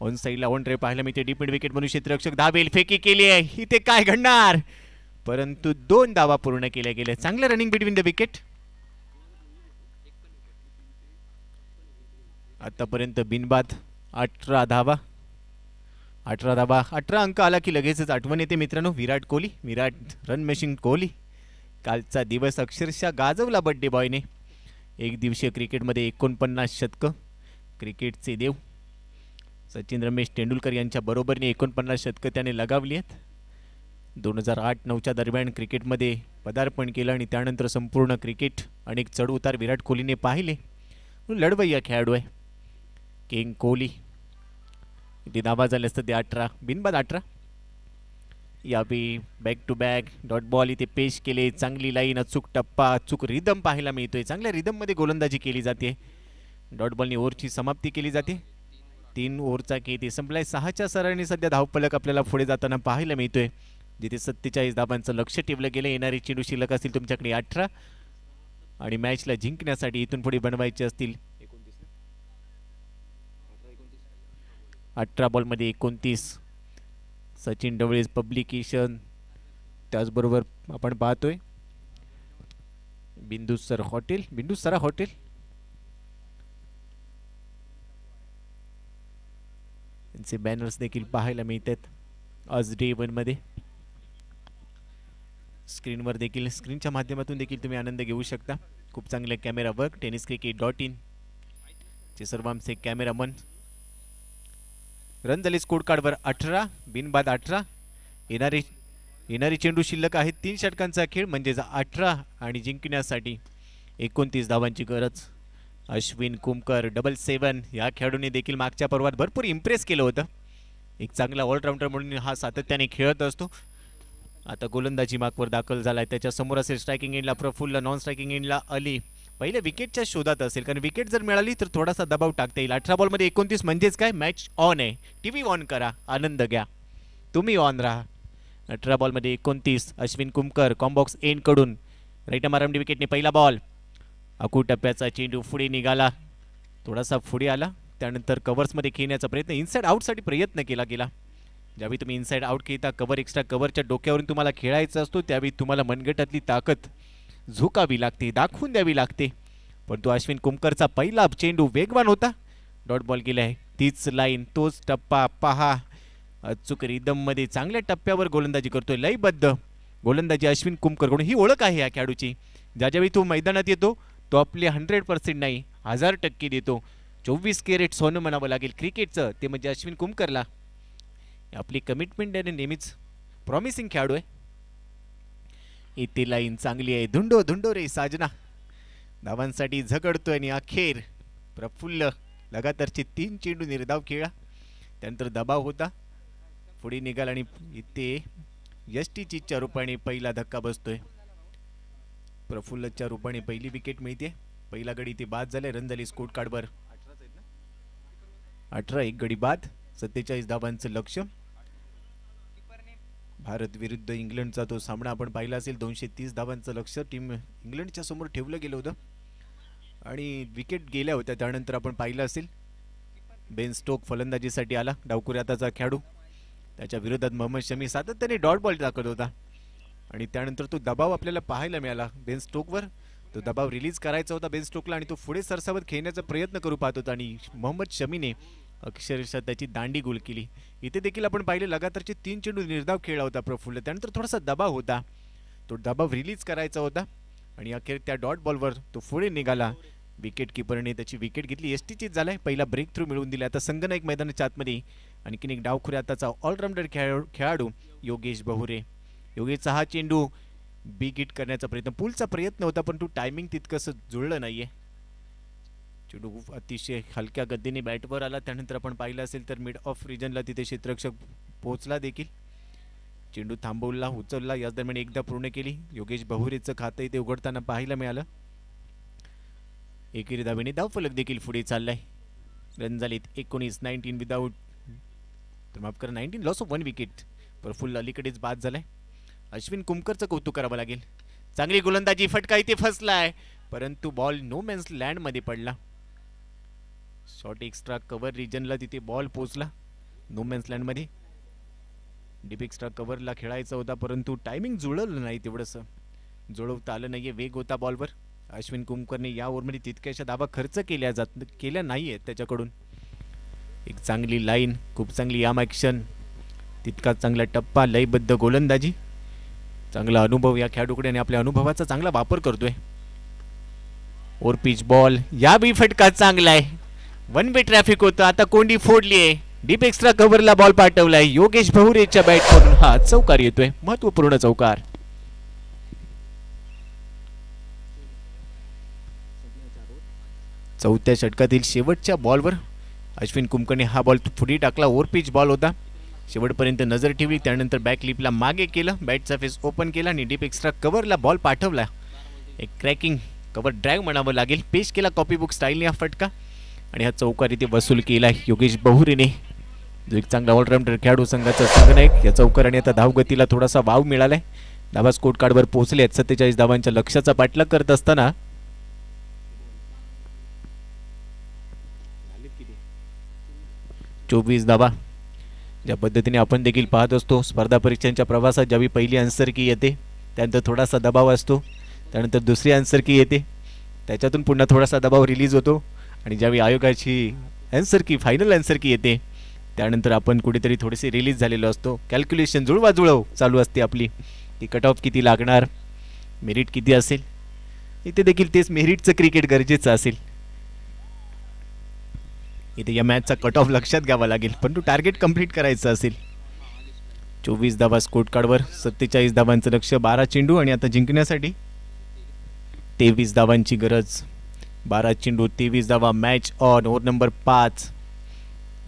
ऑन साईडला वन ट्रे पाहायला ते डीप मिड विकेट म्हणून क्षेत्ररक्षक धाबेल फेकी केली आहे इथे काय घडणार परंतु दोन धावा पूर्ण केल्या गेल्या चांगलं रनिंग बिटवीन द विकेट आतापर्यंत बिनबाद अठरा धावा अठरा धावा अठरा अंक आला की लगेचच आठवण येते मित्रांनो विराट कोहली विराट रन मशीन कोहली कालचा दिवस अक्षरशः गाजवला बड्डे बॉयने एक दिवसीय क्रिकेटमध्ये एकोणपन्नास शतकं क्रिकेटचे देव सचिन रमेश तेंडुलकर यांच्या बरोबरीने एकोणपन्नास शतकं त्याने लगावली आहेत दोन हजार आठ नऊच्या दरम्यान क्रिकेटमध्ये पदार्पण केलं आणि त्यानंतर संपूर्ण क्रिकेट अनेक चढउतार विराट कोहलीने पाहिले लढवैया खेळाडू आहे किंग कोहली इथे धावा झाले असतं ते अठरा बिनबाद अठरा बी back to back dot ball इथे पेश केले चांगली लाईन अचूक टप्पा अचूक रिदम पाहायला मिळतोय चांगल्या रिदममध्ये गोलंदाजी केली जाते डॉट बॉलनी ओव्हरची समाप्ती केली जाते तीन ओव्हरचा किती संपलाय सहाच्या सरांनी सध्या धावपलक आपल्याला पुढे जाताना पाहायला मिळतोय जिथे सत्तेचाळीस धाबांचं लक्ष ठेवलं गेलं येणारी चेंडू शिल्लक असतील तुमच्याकडे अठरा आणि मॅचला जिंकण्यासाठी इथून पुढे बनवायचे असतील अठरा बॉलमध्ये एकोणतीस सचिन डवळीस पब्लिकेशन त्याचबरोबर आपण पाहतोय सर हॉटेल बिंदुसरा हॉटेल त्यांचे बॅनर्स देखील पाहायला मिळतात आज डे वनमध्ये स्क्रीनवर देखील स्क्रीनच्या माध्यमातून देखील तुम्ही आनंद घेऊ शकता खूप चांगले camera work tennis cricket dot in चे सर्व आमचे कॅमेरामन रन झाले स्कोर कार्डवर अठरा बिनबाद अठरा येणारे येणारे चेंडू शिल्लक आहे तीन षटकांचा खेळ म्हणजेच अठरा आणि जिंकण्यासाठी एकोणतीस धावांची गरज अश्विन कुमकर डबल सेवन या खेळाडूंनी देखील मागच्या पर्वात भरपूर इम्प्रेस केलं होतं एक चांगला ऑलराऊंडर म्हणून हा सातत्याने खेळत असतो आता गोलंदाजी मागवर दाखल झाला आहे त्याच्यासमोर असेल स्ट्रायकिंग एंडला प्रफुल्ल नॉन स्ट्रायकिंग इंडला अली पहिले विकेटच्या शोधात असेल कारण विकेट जर मिळाली तर थोडासा दबाव टाकता येईल अठरा बॉलमध्ये एकोणतीस म्हणजेच काय मॅच ऑन आहे टी व्ही ऑन करा आनंद घ्या तुम्ही ऑन राहा अठरा बॉलमध्ये एकोणतीस अश्विन कुमकर कॉम्बॉक्स एनकडून राईट आरामडी विकेटने पहिला बॉल अकू टप्प्याचा चेंडू पुढे निघाला थोडासा पुढे आला त्यानंतर कव्हर्समध्ये खेळण्याचा प्रयत्न इनसाईड आउटसाठी प्रयत्न केला गेला ज्यावेळी तुम्ही इनसाईड आउट खेळता कवर एक्स्ट्रा कवरच्या डोक्यावरून तुम्हाला खेळायचा असतो त्यावेळी तुम्हाला मनगटातली ताकद झुकावी लागते दाखवून द्यावी लागते पण तो अश्विन कुमकरचा पहिला चेंडू वेगवान होता डॉट बॉल गेला आहे तीच लाईन तोच टप्पा पहा अचूक रिदममध्ये चांगल्या टप्प्यावर गोलंदाजी करतोय लयबद्ध गोलंदाजी अश्विन कुमकर म्हणून ही ओळख आहे या खेळाडूची ज्या ज्यावेळी तो मैदानात येतो तो आपले हंड्रेड पर्सेंट नाही हजार टक्के देतो चोवीस कॅरेट सोनं म्हणावं लागेल क्रिकेटचं ते म्हणजे अश्विन कुमकरला आपली कमिटमेंट आणि नेहमीच प्रॉमिसिंग खेळाडू आहे इथे लाईन चांगली आहे धुंडो धुंडो रे साजना धावांसाठी झगडतो आणि अखेर प्रफुल्ल लगातारचे तीन चेंडू निर्धाव खेळा त्यानंतर दबाव होता पुढे निघाला आणि इथे यष्टीचीच्या रूपाने पहिला धक्का बसतोय प्रफुल्लच्या रूपाने पहिली विकेट मिळते पहिला गडी ते बाद झाले रन झाली स्कोट कार्डवर अठरा एक गडी बाद सत्तेचाळीस धावांचं लक्ष भारत विरुद्ध इंग्लंडचा तो सामना आपण पाहिला असेल दोनशे तीस धावांचं लक्ष टीम इंग्लंडच्या समोर ठेवलं गेलं होतं आणि विकेट गेल्या होत्या त्यानंतर आपण पाहिलं असेल बेन स्टोक फलंदाजीसाठी आला डावकुऱ्याताचा खेळाडू त्याच्या विरोधात मोहम्मद शमी सातत्याने डॉट बॉल टाकत होता आणि त्यानंतर तो दबाव आपल्याला पाहायला मिळाला बेन स्टोकवर तो दबाव रिलीज करायचा होता बेन स्टोकला आणि तो पुढे सरसावत खेळण्याचा प्रयत्न करू पाहत होता आणि मोहम्मद शमीने अक्षरशः त्याची दांडी गोल केली इथे देखील आपण पाहिले लगातारचे तीन चेंडू निर्धाव खेळला होता प्रफुल्ल त्यानंतर थोडासा दबाव होता तो दबाव रिलीज करायचा होता आणि अखेर त्या डॉट बॉलवर तो पुढे निघाला विकेट किपरने त्याची विकेट घेतली एस चीज झाला पहिला ब्रेक थ्रू मिळवून दिला आता संगणक मैदानाच्या आतमध्ये आणखीन एक डावखुऱ्या आताचा ऑलराऊंडर खेळाडू योगेश बहुरे योगेशचा हा चेंडू बिग हिट करण्याचा प्रयत्न पुलचा प्रयत्न होता पण तू टायमिंग तितकंसं जुळलं नाही चेंडू खूप अतिशय हलक्या गद्दीने बॅटवर आला त्यानंतर आपण पाहिलं असेल तर मिड ऑफ रिजनला तिथे क्षेत्ररक्षक पोहोचला देखील चेंडू थांबवला उचलला याच दरम्यान एकदा पूर्ण केली योगेश बहुरीचं खातं इथे उघडताना पाहायला मिळालं एकेरी दावेने धावफलक देखील पुढे चाललाय रन झालेत एकोणीस नाईन्टीन विदाऊट तर माफ करा nineteen loss of one wicket फुल अलीकडेच बाद झालाय अश्विन कुमकरचं कौतुक करावं लागेल चांगली गोलंदाजी फटका इथे फसला आहे परंतु बॉल नो मॅन्स मध्ये पडला शॉर्ट एक्स्ट्रा कव्हर रिजनला तिथे बॉल पोचला नो मॅन्स मध्ये डीप एक्स्ट्रा कव्हरला खेळायचा होता परंतु टायमिंग जुळवलं नाही तेवढंसं जुळवता आलं नाही वेग होता बॉलवर अश्विन कुमकरने या ओव्हरमध्ये तितक्याशा दाबा खर्च केल्या जात केल्या नाही आहेत त्याच्याकडून एक चांगली लाईन खूप चांगली याम ॲक्शन तितका चांगला टप्पा लयबद्ध गोलंदाजी चांगला अनुभव या खेळाडूकडे आपल्या अनुभवाचा चांगला वापर करतोय ओर पिच बॉल या बी फटका चांगला आहे वन वे ट्रॅफिक होत आता कोंडी फोडली आहे डीप एक्स्ट्रा कव्हरला बॉल पाठवलाय योगेश बहुरेच्या बॅट करून हा चौकार येतोय महत्वपूर्ण चौकार चौथ्या षटकातील शेवटच्या बॉलवर अश्विन कुमकर्णी हा बॉल पुढे टाकला ओवर पिच बॉल होता शेवटपर्यंत नजर ठेवली त्यानंतर बॅक लिपला मागे केलं बॅटचा फेस ओपन केला आणि डीप एक्स्ट्रा कव्हरला बॉल पाठवला एक क्रॅकिंग कवर ड्राईव्ह म्हणावं लागेल पेश केला कॉपीबुक बुक स्टाईलने हा फटका आणि हा चौकार इथे वसूल केला योगेश बहुरीने जो एक चांगला ऑलराऊंडर खेळाडू संघाचा नाही या चौकाराने आता धावगतीला थोडासा वाव मिळालाय धावा स्कोट कार्डवर पोहोचले आहेत सत्तेचाळीस धावांच्या लक्षाचा पाठलाग करत असताना चोवीस धावा ज्या पद्धतीने आपण देखील पाहत असतो स्पर्धा परीक्षांच्या प्रवासात ज्यावेळी पहिली आन्सर की येते त्यानंतर थोडासा दबाव असतो त्यानंतर दुसरी आन्सर की येते त्याच्यातून पुन्हा थोडासा दबाव रिलीज होतो आणि ज्यावेळी आयोगाची आन्सर की फायनल आन्सर की येते त्यानंतर आपण कुठेतरी थोडेसे रिलीज झालेलो असतो कॅल्क्युलेशन जुळवाजुळव चालू असते आपली की कट ऑफ किती लागणार मेरिट किती असेल इथे देखील तेच मेरिटचं क्रिकेट गरजेचं असेल इथे या मॅचचा कट ऑफ लक्षात घ्यावा लागेल पण तू टार्गेट कंप्लीट करायचं असेल चोवीस धावा स्कोट कार्डवर सत्तेचाळीस धावांचं लक्ष बारा चेंडू आणि आता जिंकण्यासाठी तेवीस धावांची गरज बारा चेंडू तेवीस धावा मॅच ऑन ओव्हर नंबर पाच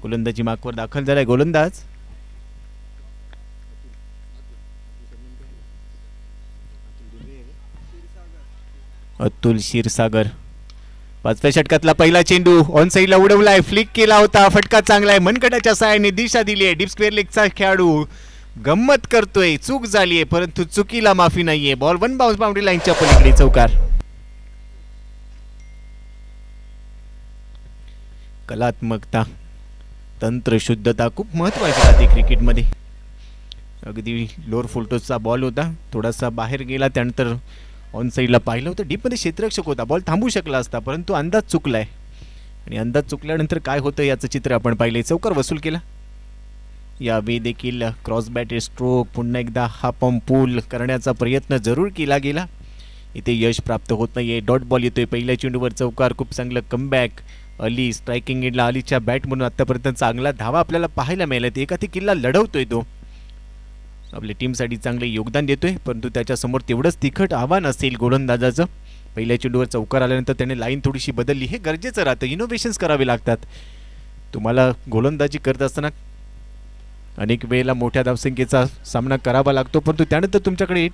गोलंदाजी मागवर दाखल झालाय गोलंदाज अतुल क्षीरसागर पाचव्या षटकातला पहिला चेंडू ऑन साईडला उडवलाय फ्लिक केला होता फटका चांगलाय मनकटाच्या सहाय्याने दिशा दिली आहे डीप स्क्वेअर लेगचा खेळाडू गंमत करतोय चूक झालीये परंतु चुकीला माफी नाहीये बॉल वन बाउन्स बाउंड्री लाईनच्या पलीकडे चौकार कलात्मकता तंत्र शुद्धता खूप महत्वाची राहते क्रिकेटमध्ये अगदी लोअर फुलटोसचा बॉल होता थोडासा बाहेर गेला त्यानंतर ऑन साईडला पाहिलं होतं डीपमध्ये क्षेत्ररक्षक होता बॉल थांबू शकला असता परंतु अंदाज चुकला आहे आणि अंदाज चुकल्यानंतर काय होतं याचं चित्र आपण पाहिलं चौकार वसूल केला यावेळी देखील क्रॉस बॅट स्ट्रोक पुन्हा एकदा हा पंप पूल करण्याचा प्रयत्न जरूर केला गेला इथे यश प्राप्त होत नाही आहे डॉट बॉल येतोय पहिल्या चेंडूवर चौकार खूप चांगलं कमबॅक अली स्ट्रायकिंग इंडला अलीच्या बॅट म्हणून आतापर्यंत चांगला धावा आपल्याला पाहायला मिळाला ते एका ते किल्ला लढवतोय तो आपल्या टीमसाठी चांगले योगदान देतोय परंतु त्याच्यासमोर तेवढंच तिखट आव्हान असेल गोलंदाजाचं पहिल्या चेंडूवर चौकार आल्यानंतर त्याने लाईन थोडीशी बदलली हे गरजेचं राहतं इनोव्हेशन्स करावे लागतात तुम्हाला गोलंदाजी करत असताना अनेक वेळेला मोठ्या धावसंख्येचा सामना करावा लागतो परंतु त्यानंतर तुमच्याकडे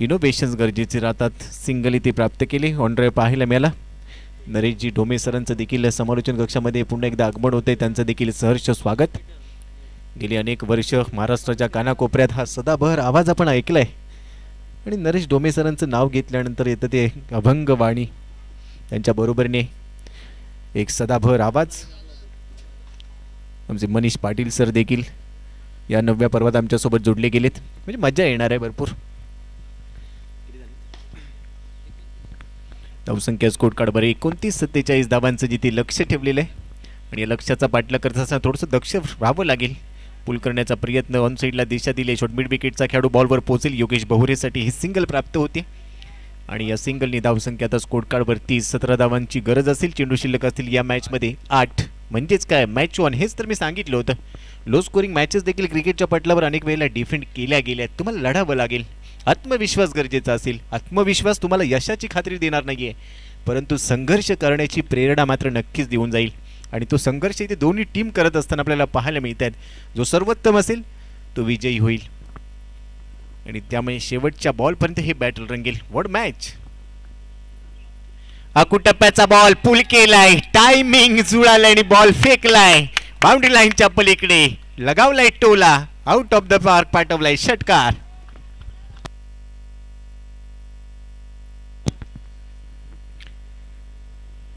इनोव्हेशन्स गरजेचे राहतात सिंगल इथे प्राप्त केले ऑनड्राईव्ह पाहायला मिळाला नरेशजी ढोमे सरांचं देखील समालोचन कक्षामध्ये पुन्हा एकदा आगमन होते त्यांचं देखील सहर्ष स्वागत गेली अनेक वर्ष महाराष्ट्राच्या कानाकोपऱ्यात हा सदाभर आवाज आपण ऐकलाय आणि नरेश डोमेसरांचं नाव घेतल्यानंतर येतं ते अभंग वाणी त्यांच्या बरोबरीने एक सदाभर आवाज आमचे मनीष पाटील सर देखील या नवव्या पर्वात आमच्यासोबत जोडले गेलेत म्हणजे मजा येणार आहे भरपूर धावसंख्या स्कोट कार्ड बरे एकोणतीस सत्तेचाळीस धावांचं जिथे लक्ष ठेवलेलं आहे आणि या लक्षाचा पाठलाग करत असताना थोडंसं दक्ष राहावं लागेल पुल करण्याचा प्रयत्न ऑन साईडला दिशा दिली मिड विकेटचा खेळाडू बॉलवर पोहोचेल योगेश बहुरेसाठी ही सिंगल प्राप्त होते आणि या सिंगलने धावसंख्या आता तीस सतरा धावांची गरज असेल चेंडू शिल्लक असतील या मॅचमध्ये आठ म्हणजेच काय मॅच ऑन हेच तर मी सांगितलं होतं लो स्कोरिंग मॅचेस देखील क्रिकेटच्या पटलावर अनेक वेळेला डिफेंड केल्या गेल्या तुम्हाला लढावं लागेल आत्मविश्वास गरजेचा असेल आत्मविश्वास तुम्हाला यशाची खात्री देणार नाही आहे परंतु संघर्ष करण्याची प्रेरणा मात्र नक्कीच देऊन जाईल आणि तो संघर्ष इथे दोन्ही टीम करत असताना आपल्याला पाहायला मिळतात जो सर्वोत्तम असेल तो विजयी होईल आणि त्यामुळे शेवटच्या बॉलपर्यंत हे बॅटल रंगेल वड मॅच टप्प्याचा बॉल पुल केलाय टायमिंग जुळालाय आणि बॉल फेकलाय बाउंड्री लाईनच्या पलीकडे लगावलाय टोला आउट ऑफ द पार्क पाठवलाय षटकार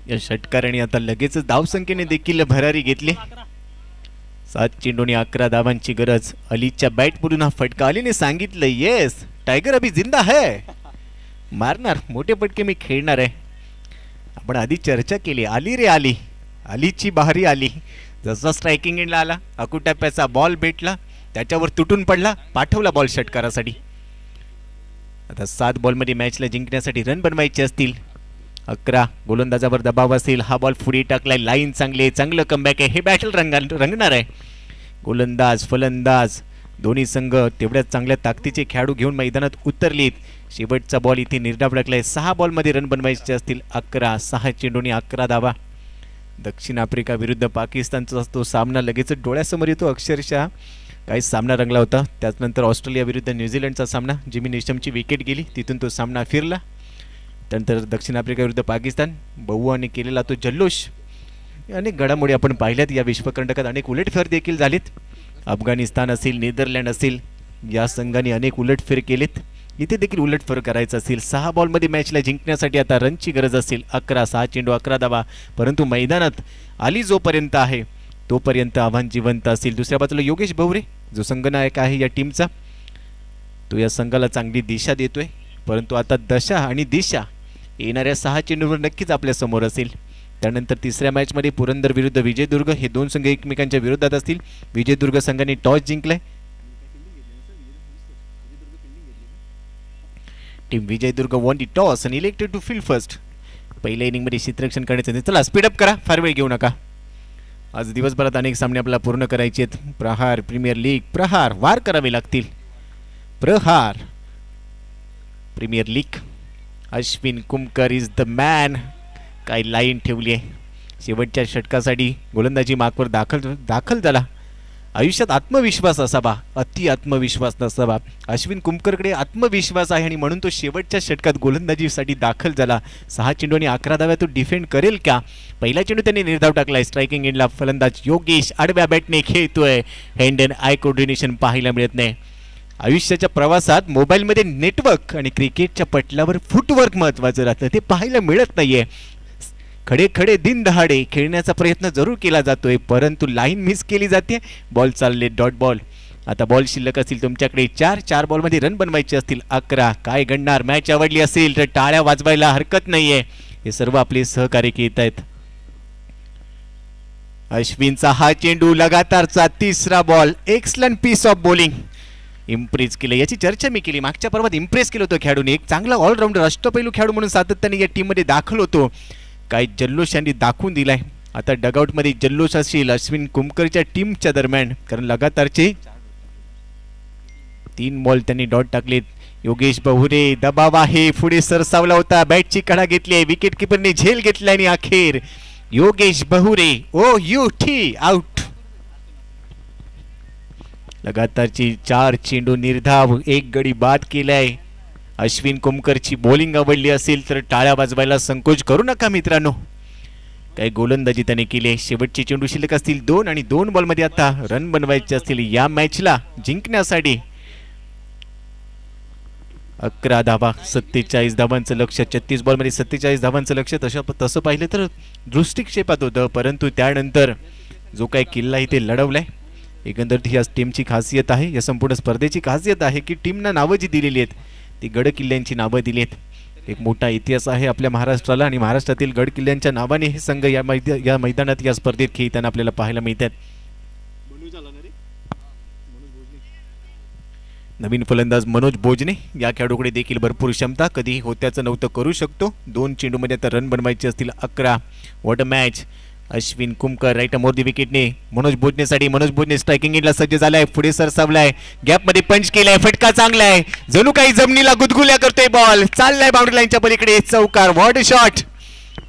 या षटकाराने आता लगेच धावसंख्येने देखील भरारी घेतली सात चेंडूने अकरा धावांची गरज अलीच्या बॅट हा फटका अलीने सांगितलं येस टायगर अभी जिंदा है मारणार मोठे फटके मी खेळणार आहे आपण आधी चर्चा केली आली रे आली अलीची बहारी आली जसा स्ट्रायकिंग इंडला आला अकुटाप्याचा बॉल भेटला त्याच्यावर तुटून पडला पाठवला बॉल षटकारासाठी आता सात बॉलमध्ये मॅचला जिंकण्यासाठी रन बनवायचे असतील अकरा गोलंदाजावर दबाव असेल हा बॉल पुढे टाकलाय लाईन चांगली आहे चांगलं कमबॅक आहे हे बॅटल रंगा रंगणार आहे गोलंदाज फलंदाज दोन्ही संघ तेवढ्याच चांगल्या ताकदीचे खेळाडू घेऊन मैदानात उतरलीत शेवटचा बॉल इथे निर्णय फडकलाय सहा बॉलमध्ये रन बनवायचे असतील अकरा सहा चेंडूनी अकरा दावा दक्षिण आफ्रिका विरुद्ध पाकिस्तानचा तो सामना लगेच डोळ्यासमोर येतो अक्षरशः काही सामना रंगला होता त्याचनंतर ऑस्ट्रेलिया विरुद्ध न्यूझीलंडचा सामना जिमी निशमची विकेट गेली तिथून तो सामना फिरला त्यानंतर दक्षिण आफ्रिकेविरुद्ध पाकिस्तान बहु केलेला तो जल्लोष अनेक घडामोडी आपण पाहिल्यात या विश्वकंडकात अनेक उलटफेर देखील झालीत अफगाणिस्तान असेल नेदरलँड असेल या संघाने अनेक उलटफेर केलेत इथे देखील उलटफेर करायचा असेल सहा बॉलमध्ये मॅचला जिंकण्यासाठी आता रनची गरज असेल अकरा सहा चेंडू अकरा धावा परंतु मैदानात आली जोपर्यंत आहे तोपर्यंत आव्हान जिवंत असेल दुसऱ्या बाजूला योगेश भवरे जो संघनायक आहे या टीमचा तो या संघाला चांगली दिशा देतोय परंतु आता दशा आणि दिशा येणाऱ्या सहा चेंडूवर नक्कीच आपल्या समोर असेल त्यानंतर तिसऱ्या मॅचमध्ये पुरंदर विरुद्ध विजयदुर्ग हे दोन संघ एकमेकांच्या विरोधात असतील विजयदुर्ग संघाने टॉस जिंकलाय team Vijaydurg won the toss आणि इलेक्टेड टू फील फर्स्ट पहिल्या इनिंगमध्ये क्षेत्ररक्षण करायचं चला स्पीडअप करा फार वेळ घेऊ नका आज दिवसभरात अनेक सामने आपल्याला पूर्ण करायचे आहेत प्रहार प्रीमियर लीग प्रहार वार करावे लागतील Prahar premier league Ashwin Kumkar is the man काही लाईन ठेवली आहे शेवटच्या षटकासाठी गोलंदाजी मागवर दाखल दाखल झाला आयुष्यात आत्मविश्वास असावा अति आत्मविश्वास नसावा अश्विन कुमकरकडे आत्मविश्वास आहे आणि म्हणून तो शेवटच्या षटकात गोलंदाजीसाठी दाखल झाला सहा चेंडू आणि अकरा धाव्या तो डिफेंड करेल का पहिला चेंडू त्यांनी निर्धाव टाकलाय स्ट्रायकिंग एंडला फलंदाज योगेश आडव्या बॅटने खेळतोय हँड अँड आय कोऑर्डिनेशन पाहायला मिळत नाही आयुष्याच्या प्रवासात मोबाईलमध्ये नेटवर्क आणि क्रिकेटच्या पटलावर फुटवर्क महत्वाचं राहतं ते पाहायला मिळत नाही खडे खडे दिन दहाडे खेळण्याचा प्रयत्न जरूर केला जातोय परंतु लाईन मिस केली जाते बॉल चालले डॉट बॉल आता बॉल शिल्लक असतील तुमच्याकडे चार चार बॉलमध्ये रन बनवायचे असतील अकरा काय गणणार मॅच आवडली असेल तर टाळ्या वाजवायला हरकत नाहीये हे सर्व आपले सहकार्य घेत आहेत अश्विनचा हा चेंडू लगातारचा तिसरा ball excellent piece of bowling impress केलं याची चर्चा मी केली मागच्या पर्वात इम्प्रेस केलं होतं खेळाडूने एक चांगला ऑलराऊंडर अष्टपैलू खेळाडू म्हणून सातत्याने या टीम मध्ये दाखल होतो काही जल्लोष यांनी दाखवून दिलाय आता आता मध्ये जल्लोष असेल अश्विन कुमकरच्या टीमच्या दरम्यान कारण लगातारचे तीन बॉल त्यांनी डॉट टाकलेत योगेश बहुरे दबाव आहे पुढे सरसावला होता बॅटची कडा घेतली आहे विकेट किपरने झेल आणि अखेर Yogesh Bahure O U T out लगातारची चार चेंडू निर्धाव एक गडी बाद केलाय अश्विन कुमकरची बॉलिंग आवडली असेल तर टाळ्या वाजवायला संकोच करू नका मित्रांनो काही गोलंदाजी त्याने केले शेवटचे चेंडू शिल्लक असतील दोन आणि दोन बॉलमध्ये आता रन बनवायचे असतील या मॅचला जिंकण्यासाठी अकरा धावा सत्तेचाळीस धावांचं लक्ष छत्तीस बॉलमध्ये सत्तेचाळीस धावांचं लक्ष तशा तसं पाहिलं तर दृष्टिक्षेपात होतं परंतु त्यानंतर जो काही किल्ला इथे लढवलाय एकंदरीत ही या टीमची खासियत आहे या संपूर्ण स्पर्धेची खासियत आहे की टीमना नावं जी दिलेली आहेत ती गडकिल्ल्यांची किल्ल्यांची नावं दिली आहेत एक मोठा इतिहास आहे आपल्या महाराष्ट्राला आणि महाराष्ट्रातील गडकिल्ल्यांच्या नावाने हे संघ या मैदा या मैदानात या स्पर्धेत खेळताना आपल्याला पाहायला मिळतात नवीन फलंदाज मनोज बोजने या खेळाडूकडे देखील भरपूर क्षमता कधीही होत्याचं नव्हतं करू शकतो दोन चेंडूमध्ये आता रन बनवायचे असतील अकरा what a match Ashwin Kumkar right मोर दी विकेटने मनोज भोजनेसाठी मनोज भोजने स्ट्रायकिंग इनला सज्ज झालाय पुढे सरसावलाय मध्ये पंच केलाय फटका चांगला जणू काही जमिनीला गुदगुल्या करतोय बॉल चाललाय बाउंड्री लाईनच्या पलीकडे चौकार वॉट शॉट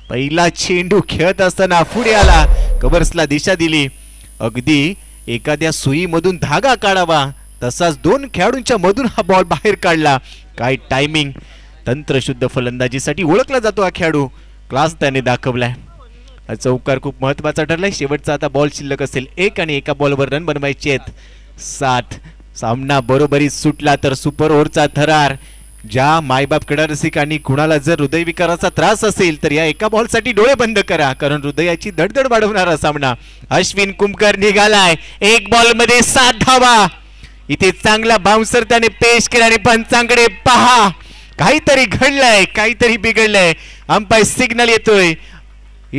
पहिला चेंडू खेळत असताना पुढे आला कबर्सला दिशा दिली अगदी एखाद्या सुईमधून धागा काढावा तसाच दोन खेळाडूंच्या मधून हा बॉल बाहेर काढला काय टायमिंग तंत्रशुद्ध फलंदाजीसाठी ओळखला जातो हा खेळाडू क्लास त्याने दाखवलाय चौकार खूप महत्वाचा ठरलाय शेवटचा आता बॉल शिल्लक असेल एक आणि एका बॉलवर रन बनवायचे आहेत सात सामना बरोबरी सुटला तर सुपर ओव्हरचा थरार ज्या मायबाप रसिक आणि कुणाला जर हृदयविकाराचा त्रास असेल तर या एका बॉलसाठी डोळे बंद करा कारण हृदयाची धडधड वाढवणारा सामना अश्विन कुमकर निघालाय एक बॉल मध्ये सात धावा इथे चांगला बाउन्सर त्याने पेश केला आणि पंचांकडे पहा काहीतरी घडलंय काहीतरी बिघडलंय अंपाय सिग्नल येतोय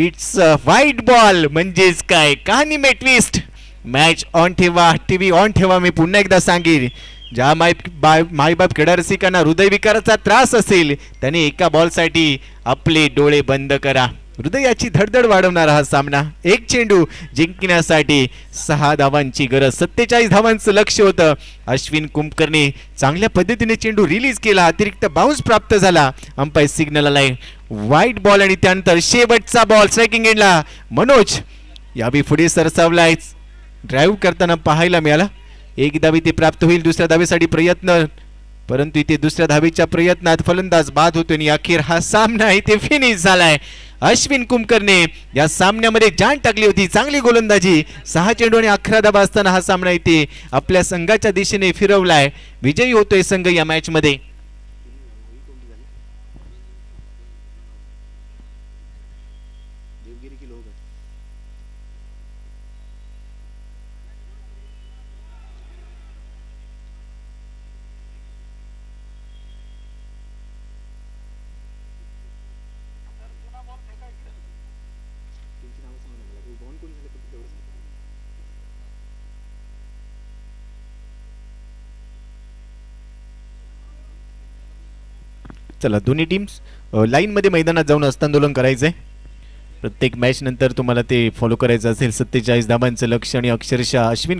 इट्स अ व्हाईट बॉल म्हणजेच काय कहाणी मेटविस्ट मॅच ऑन ठेवा टी व्ही ऑन ठेवा मी पुन्हा एकदा सांगेन ज्या माय बाय मायबाप क्रीडा रसिकांना हृदयविकाराचा त्रास असेल त्याने एका बॉलसाठी आपले डोळे बंद करा हृदयाची धडधड वाढवणारा हा सामना एक चेंडू जिंकण्यासाठी सहा धावांची गरज सत्तेचाळीस धावांचं लक्ष होतं अश्विन कुंभकर्णी चांगल्या पद्धतीने चेंडू रिलीज केला अतिरिक्त बाउन्स प्राप्त झाला अंपायर सिग्नल आलाय वाईट बॉल आणि त्यानंतर शेवटचा बॉल स्ट्रायकिंग एंडला मनोज भी पुढे सरसावलाय ड्राईव्ह करताना पाहायला मिळाला एक दावी ते प्राप्त होईल दुसऱ्या दावेसाठी प्रयत्न परंतु इथे दुसऱ्या धावीच्या प्रयत्नात फलंदाज बाद होतो आणि अखेर हा सामना इथे फिनिश झालाय अश्विन कुमकरने या सामन्यामध्ये जाण टाकली होती चांगली गोलंदाजी सहा चेंडू आणि अकरा धाबा असताना हा सामना इथे आपल्या संघाच्या दिशेने फिरवलाय विजयी होतोय संघ या मॅचमध्ये चला दोन्ही टीम्स मध्ये मैदानात जाऊन हस्तांदोलन करायचं प्रत्येक मॅच नंतर तुम्हाला ते फॉलो करायचं असेल सत्तेचाळीस धाबांचं लक्ष आणि अक्षरशः अश्विन